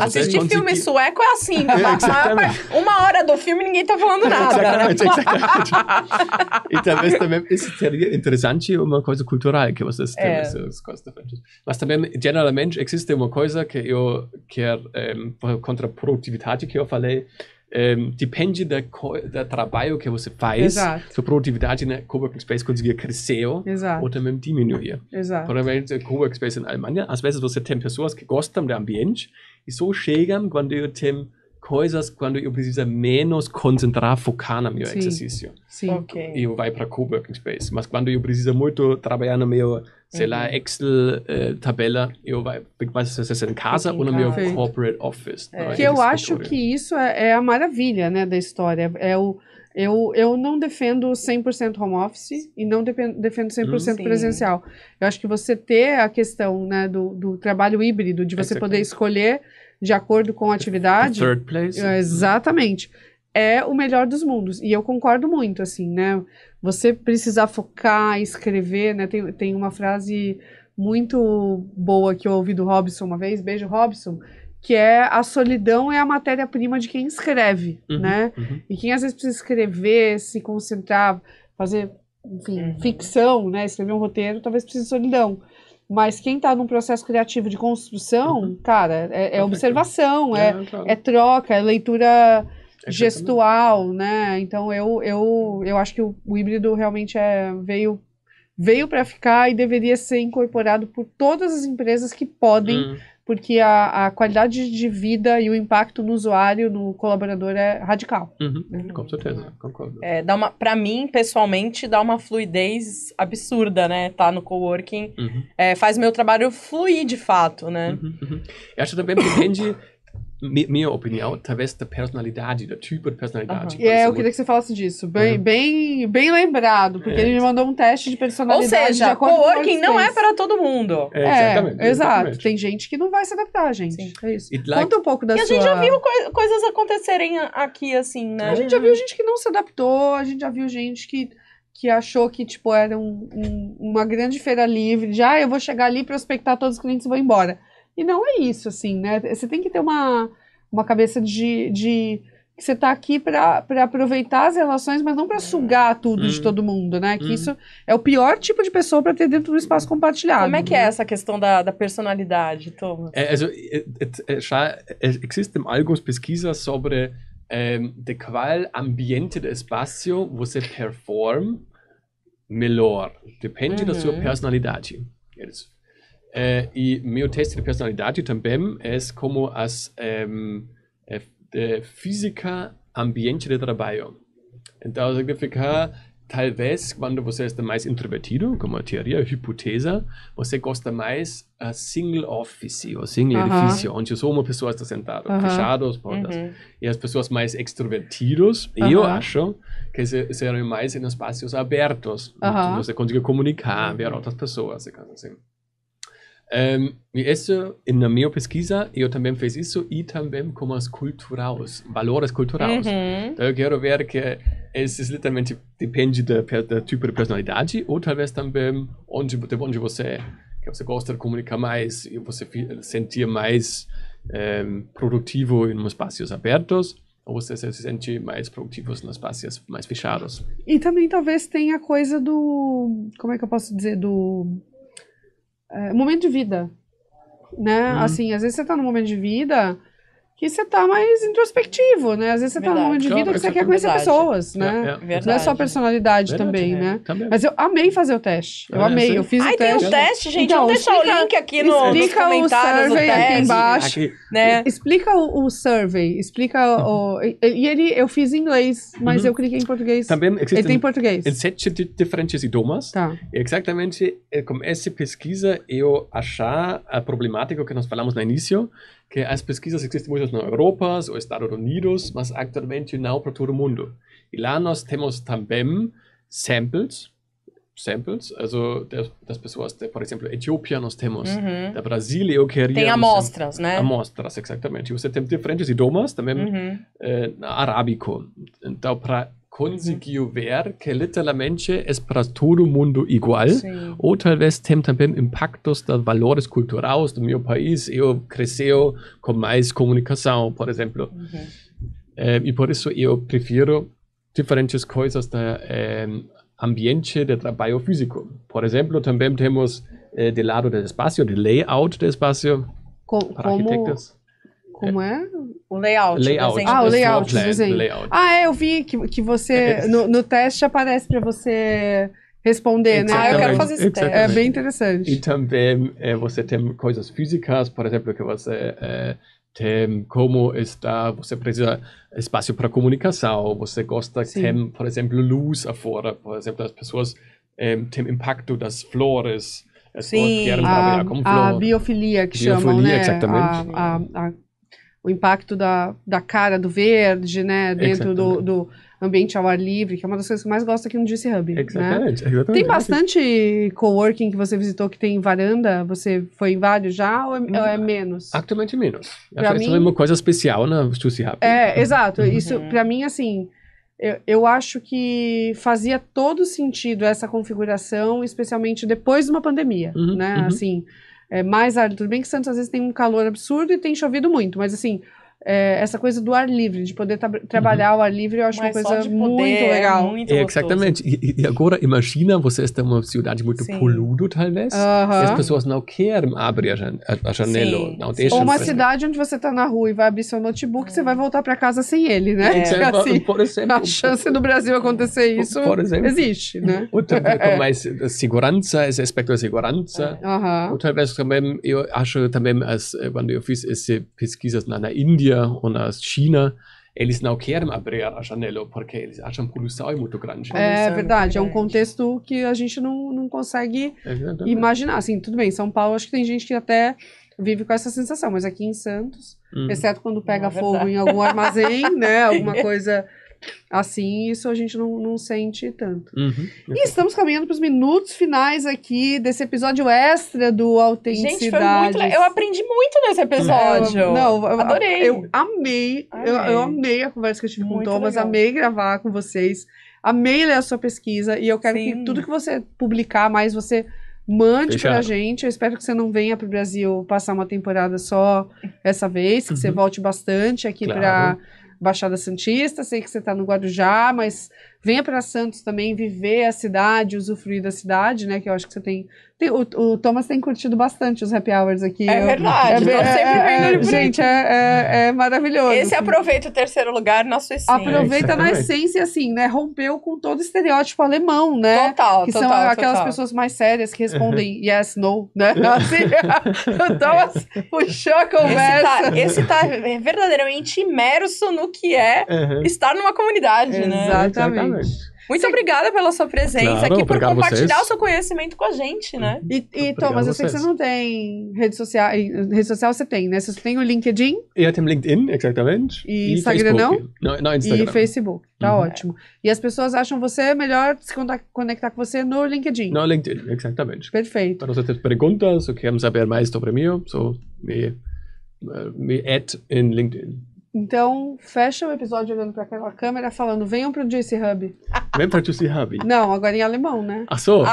Speaker 3: Assistir filme que... sueco é assim, tá? é, uma hora do filme ninguém tá falando é, nada. Né? exatamente,
Speaker 2: exatamente. e talvez também isso seria interessante uma coisa cultural que vocês têm é. Mas também, geralmente, existe uma coisa que eu quero, eh, contra a produtividade que eu falei, um, depende da, da trabalho que você faz, Exato. sua produtividade na né? Coworking Space conseguir crescer Exato. ou também diminuir. Exato. Provavelmente Coworking Space na Alemanha, às vezes você tem pessoas que gostam do ambiente e só chegam quando eu tem coisas quando eu preciso menos concentrar, focar no meu Sim. exercício. Sim. Okay. Eu vou para coworking space, mas quando eu preciso muito trabalhar no meu Sei mm. Excel-tabelas. Uh, eu vai, vai ser em casa ou no meu corporate office. É. Que eu acho que
Speaker 1: isso é, é, a maravilha né, da história. É o, eu, eu não defendo 100% home office e não defendo 100% hum, presencial. Eu acho que você ter a questão né, do, do trabalho híbrido, de você exactly. poder escolher de acordo com a atividade. The third place. É, exatamente. Hum é o melhor dos mundos. E eu concordo muito, assim, né? Você precisar focar, escrever, né? Tem, tem uma frase muito boa que eu ouvi do Robson uma vez, beijo Robson, que é a solidão é a matéria-prima de quem escreve, uhum, né? Uhum. E quem às vezes precisa escrever, se concentrar, fazer, enfim, uhum. ficção, né? Escrever um roteiro, talvez precise de solidão. Mas quem está num processo criativo de construção, uhum. cara, é, é observação, é, é, é troca, é leitura gestual, né? Então eu, eu, eu acho que o, o híbrido realmente é, veio veio para ficar e deveria ser incorporado por todas as empresas que podem, hum. porque
Speaker 3: a, a qualidade de vida e o impacto no usuário, no colaborador é radical.
Speaker 2: Uhum. Né? Com certeza, concordo.
Speaker 3: É, dá uma, para mim, pessoalmente, dá uma fluidez absurda, né? Tá no coworking, uhum. é, faz meu trabalho fluir de fato, né?
Speaker 2: Uhum, uhum. Eu acho também que depende minha opinião, talvez da personalidade, do tipo de personalidade.
Speaker 1: Uhum. E é, eu queria muito... que você falasse disso. Bem, uhum. bem, bem lembrado, porque é. ele me mandou um teste de personalidade. Ou seja, coworking não é para
Speaker 3: todo mundo. É, exatamente, é, Exato. Tem gente que não vai se adaptar, gente. Sim. É isso. Conta um pouco da e sua... E a gente já viu coisas acontecerem aqui, assim, né? A gente
Speaker 1: já viu gente que não se adaptou, a gente já viu gente que que achou que tipo era um, um, uma grande feira livre, já ah, eu vou chegar ali prospectar todos os clientes e vou embora. E não é isso, assim, né? Você tem que ter uma, uma cabeça de, de que você está aqui para aproveitar as relações, mas não para sugar tudo hum. de todo mundo, né? Que hum. isso é o pior tipo
Speaker 3: de pessoa para ter dentro do espaço compartilhado. Como é que é né? essa questão da, da personalidade, Thomas?
Speaker 2: É, also, existem algumas pesquisas sobre ähm, de qual ambiente do espaço você performa melhor. Depende uhum. da sua uhum. personalidade. Eles e äh, meu teste de personalidade também é como as ähm, äh, de física ambiente de trabalho. Então, significa talvez quando você está mais introvertido, como a teoria, a hipótese, você gosta mais a ah, single office, ou single uh -huh. edifício, onde só uma pessoa está sentada, uh -huh. fechado uhum. portas. Uh -huh. E as pessoas mais extrovertidas, eu acho, que serão mais em espaços abertos, onde você consegue comunicar, ver outras pessoas, assim. Um, isso, na minha pesquisa, eu também fiz isso e também com as culturais, valores culturais. Uhum. Então, eu quero ver que esses é literalmente depende do, do tipo de personalidade ou talvez também onde, de onde você é, que você gosta de comunicar mais e você sentir mais um, ehm, produtivo em espaços abertos ou você se sente mais produtivo nos espaços mais fechados.
Speaker 1: E também talvez tenha a coisa do, como é que eu posso dizer, do é, momento de vida, né? Uhum. Assim, às vezes você está no momento de vida que você tá mais introspectivo, né? Às vezes você verdade. tá num momento de vida claro, que você quer conhecer é pessoas, né? É, é. Não é só personalidade verdade, também, é. né? Também. Mas eu amei fazer o teste.
Speaker 3: Eu amei, eu fiz Ai, o teste. Ai, tem um teste, gente. Então, Vamos explica, deixar o link aqui no, nos comentários. Explica o survey aqui embaixo. Aqui.
Speaker 1: Né? Explica o, o, survey, explica uhum. o... E ele, eu fiz em inglês, mas uhum. eu cliquei em português. Também existe. ele tem em português.
Speaker 2: Sete diferentes idiomas. Tá. exatamente eh, com essa pesquisa, eu achar a eh, problemática que nós falamos no início, que as pesquisas existem muito na Europa, nos Estados Unidos, mas atualmente não para todo o mundo. E lá nós temos também samples, samples, also das, das pessoas, de, por exemplo, Etiópia nós temos, uhum. da Brasília eu queria... Tem amostras, né? Amostras, exatamente. E você tem diferentes idiomas também uhum. eh, arábico. Então, para conseguiu ver que literalmente es para todo mundo igual, sí. ou talvez tem também impactos dos valores culturais do meu país. Eu cresceu com mais comunicação, por exemplo. Uhum. Eh, e por isso eu prefiro diferentes coisas do eh, ambiente de trabalho físico. Por exemplo, também temos eh, do lado do espaço, do layout do espaço,
Speaker 1: Co para como... arquitetos. Como é. é? O layout. layout ah, o layout, é, desenho. Layout. Ah, é, eu vi que, que você. É, no, no teste aparece para você responder, né? Ah, eu quero fazer esse teste. É bem interessante. E
Speaker 2: também é, você tem coisas físicas, por exemplo, que você é, tem como está, você precisa espaço para comunicação, você gosta, Sim. tem, por exemplo, luz afora, por exemplo, as pessoas é, têm impacto das flores, as Sim, pessoas querem a, como flor. a biofilia que biofilia, chamam, né? Exatamente.
Speaker 1: A, a, a o impacto da, da cara do verde, né? Dentro do, do, ambiente ao ar livre, que é uma das coisas que mais gosto aqui no Juicy Hub. Exatamente, né? exatamente. Tem bastante coworking que você visitou que tem varanda? Você foi em vários já ou é, é hum, é menos? Atualmente menos. Pra é mim, é uma
Speaker 2: coisa especial na Juicy Hub.
Speaker 1: É, exato. Uhum. Isso, uhum. para mim, assim... Eu, eu, acho que fazia todo sentido essa configuração, especialmente depois de uma pandemia, uhum, né? Uhum. Assim, é mais árido. Tudo bem que Santos às vezes tem um calor absurdo e tem chovido muito, mas assim, é, essa coisa do ar livre, de poder tra trabalhar uhum. ao ar livre, eu acho Mas uma coisa muito é legal.
Speaker 2: muito é, exatamente. E, e, agora, imagina, você está numa cidade muito Sim. poluída, talvez. Uh -huh. As pessoas não querem abrir a, jan a janela. Não deixam Ou uma cidade
Speaker 1: onde você está na rua e vai abrir seu notebook, é. você hum. vai voltar para casa sem ele, né? É. Assim. Exemplo, assim, por exemplo, a chance do Brasil acontecer isso exemplo, existe, né? Ou talvez, com
Speaker 2: mais segurança, esse aspecto da segurança. Uh -huh. Ou talvez também, eu acho também, as, eh, quando eu fiz essas pesquisas na, na Índia, ou na China, eles não querem abrir a janela porque eles acham poluição é muito grande. É, é verdade, é um
Speaker 1: contexto que a gente não, não consegue
Speaker 3: é imaginar.
Speaker 1: Assim, tudo bem, São Paulo, acho que tem gente que até vive com essa sensação, mas aqui em Santos, hum. exceto quando pega é fogo em algum armazém, né, alguma coisa Assim, isso a gente não, não sente tanto. Uhum. E estamos caminhando para os minutos finais aqui desse episódio extra do Autenticidade. Gente, foi muito Eu aprendi muito nesse episódio. Eu, não, adorei. Eu amei, amei. Eu, eu, amei a conversa que eu tive muito com o Thomas, amei gravar com vocês, amei ler a sua pesquisa e eu quero Sim. que tudo que você publicar mais, você mande para a gente. Eu espero que você não venha para o Brasil passar uma temporada só essa vez, que uhum. você volte bastante aqui claro. para Baixada Santista, sei que você está no Guarujá, mas venha para Santos também viver a cidade, usufruir da cidade, né? Que eu acho que você tem. tem o, o Thomas tem curtido bastante os happy hours aqui. É eu, verdade, é, sempre é, é, é Gente, é, é, é, maravilhoso. Esse assim.
Speaker 3: aproveita o terceiro lugar na sua essência. Aproveita na
Speaker 1: essência, assim, né? Rompeu com todo o estereótipo alemão, né? Total, que total. Que são aquelas total. pessoas mais
Speaker 3: sérias que respondem yes, no, né? Assim, o Thomas puxou a conversa. Esse tá, esse tá verdadeiramente imerso no que é uhum. estar numa comunidade, né? Exatamente. Muito obrigada pela sua presença claro, aqui, por compartilhar vocês. o seu conhecimento
Speaker 1: com a gente, né? Uhum. E, e Thomas, eu sei que você não tem rede social. Rede social você tem, né? Você tem o LinkedIn.
Speaker 2: Eu tenho LinkedIn, exatamente. E, e Instagram Facebook. não? Não, Instagram. E Facebook.
Speaker 1: Tá uhum. ótimo. E as pessoas acham você melhor se conectar com você no LinkedIn. No
Speaker 2: LinkedIn, exatamente. Perfeito. Para você ter perguntas ou quer saber mais sobre mim, so me, eh, me add em LinkedIn.
Speaker 1: Então, fecha o episódio olhando para aquela câmera, falando: venham para o Juicy Hub.
Speaker 2: Vem para o Juicy Hub.
Speaker 1: Não, agora em alemão, né? Ah, sou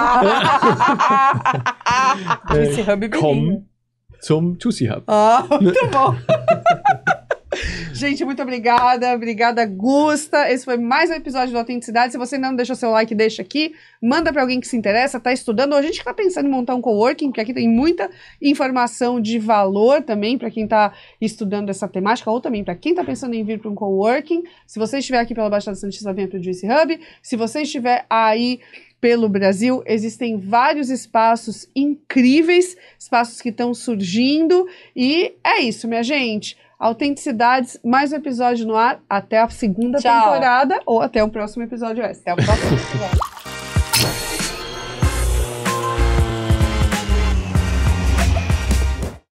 Speaker 1: é, Juicy Hub Komm
Speaker 2: é zum Juicy Hub.
Speaker 1: Ah, muito bom. Gente, muito obrigada. Obrigada, Gusta. Esse foi mais um episódio do Autenticidade. Se você ainda não deixou seu like, deixa aqui. Manda para alguém que se interessa, tá estudando. Ou a gente que tá pensando em montar um coworking, porque aqui tem muita informação de valor também para quem tá estudando essa temática, ou também para quem tá pensando em vir para um coworking. Se você estiver aqui pela Baixada Santista, venha pro Juice Hub. Se você estiver aí pelo Brasil. Existem vários espaços incríveis, espaços que estão surgindo. E é isso, minha gente. Autenticidades, mais um episódio no ar. Até a segunda Tchau. temporada ou até o próximo episódio. Até o próximo episódio.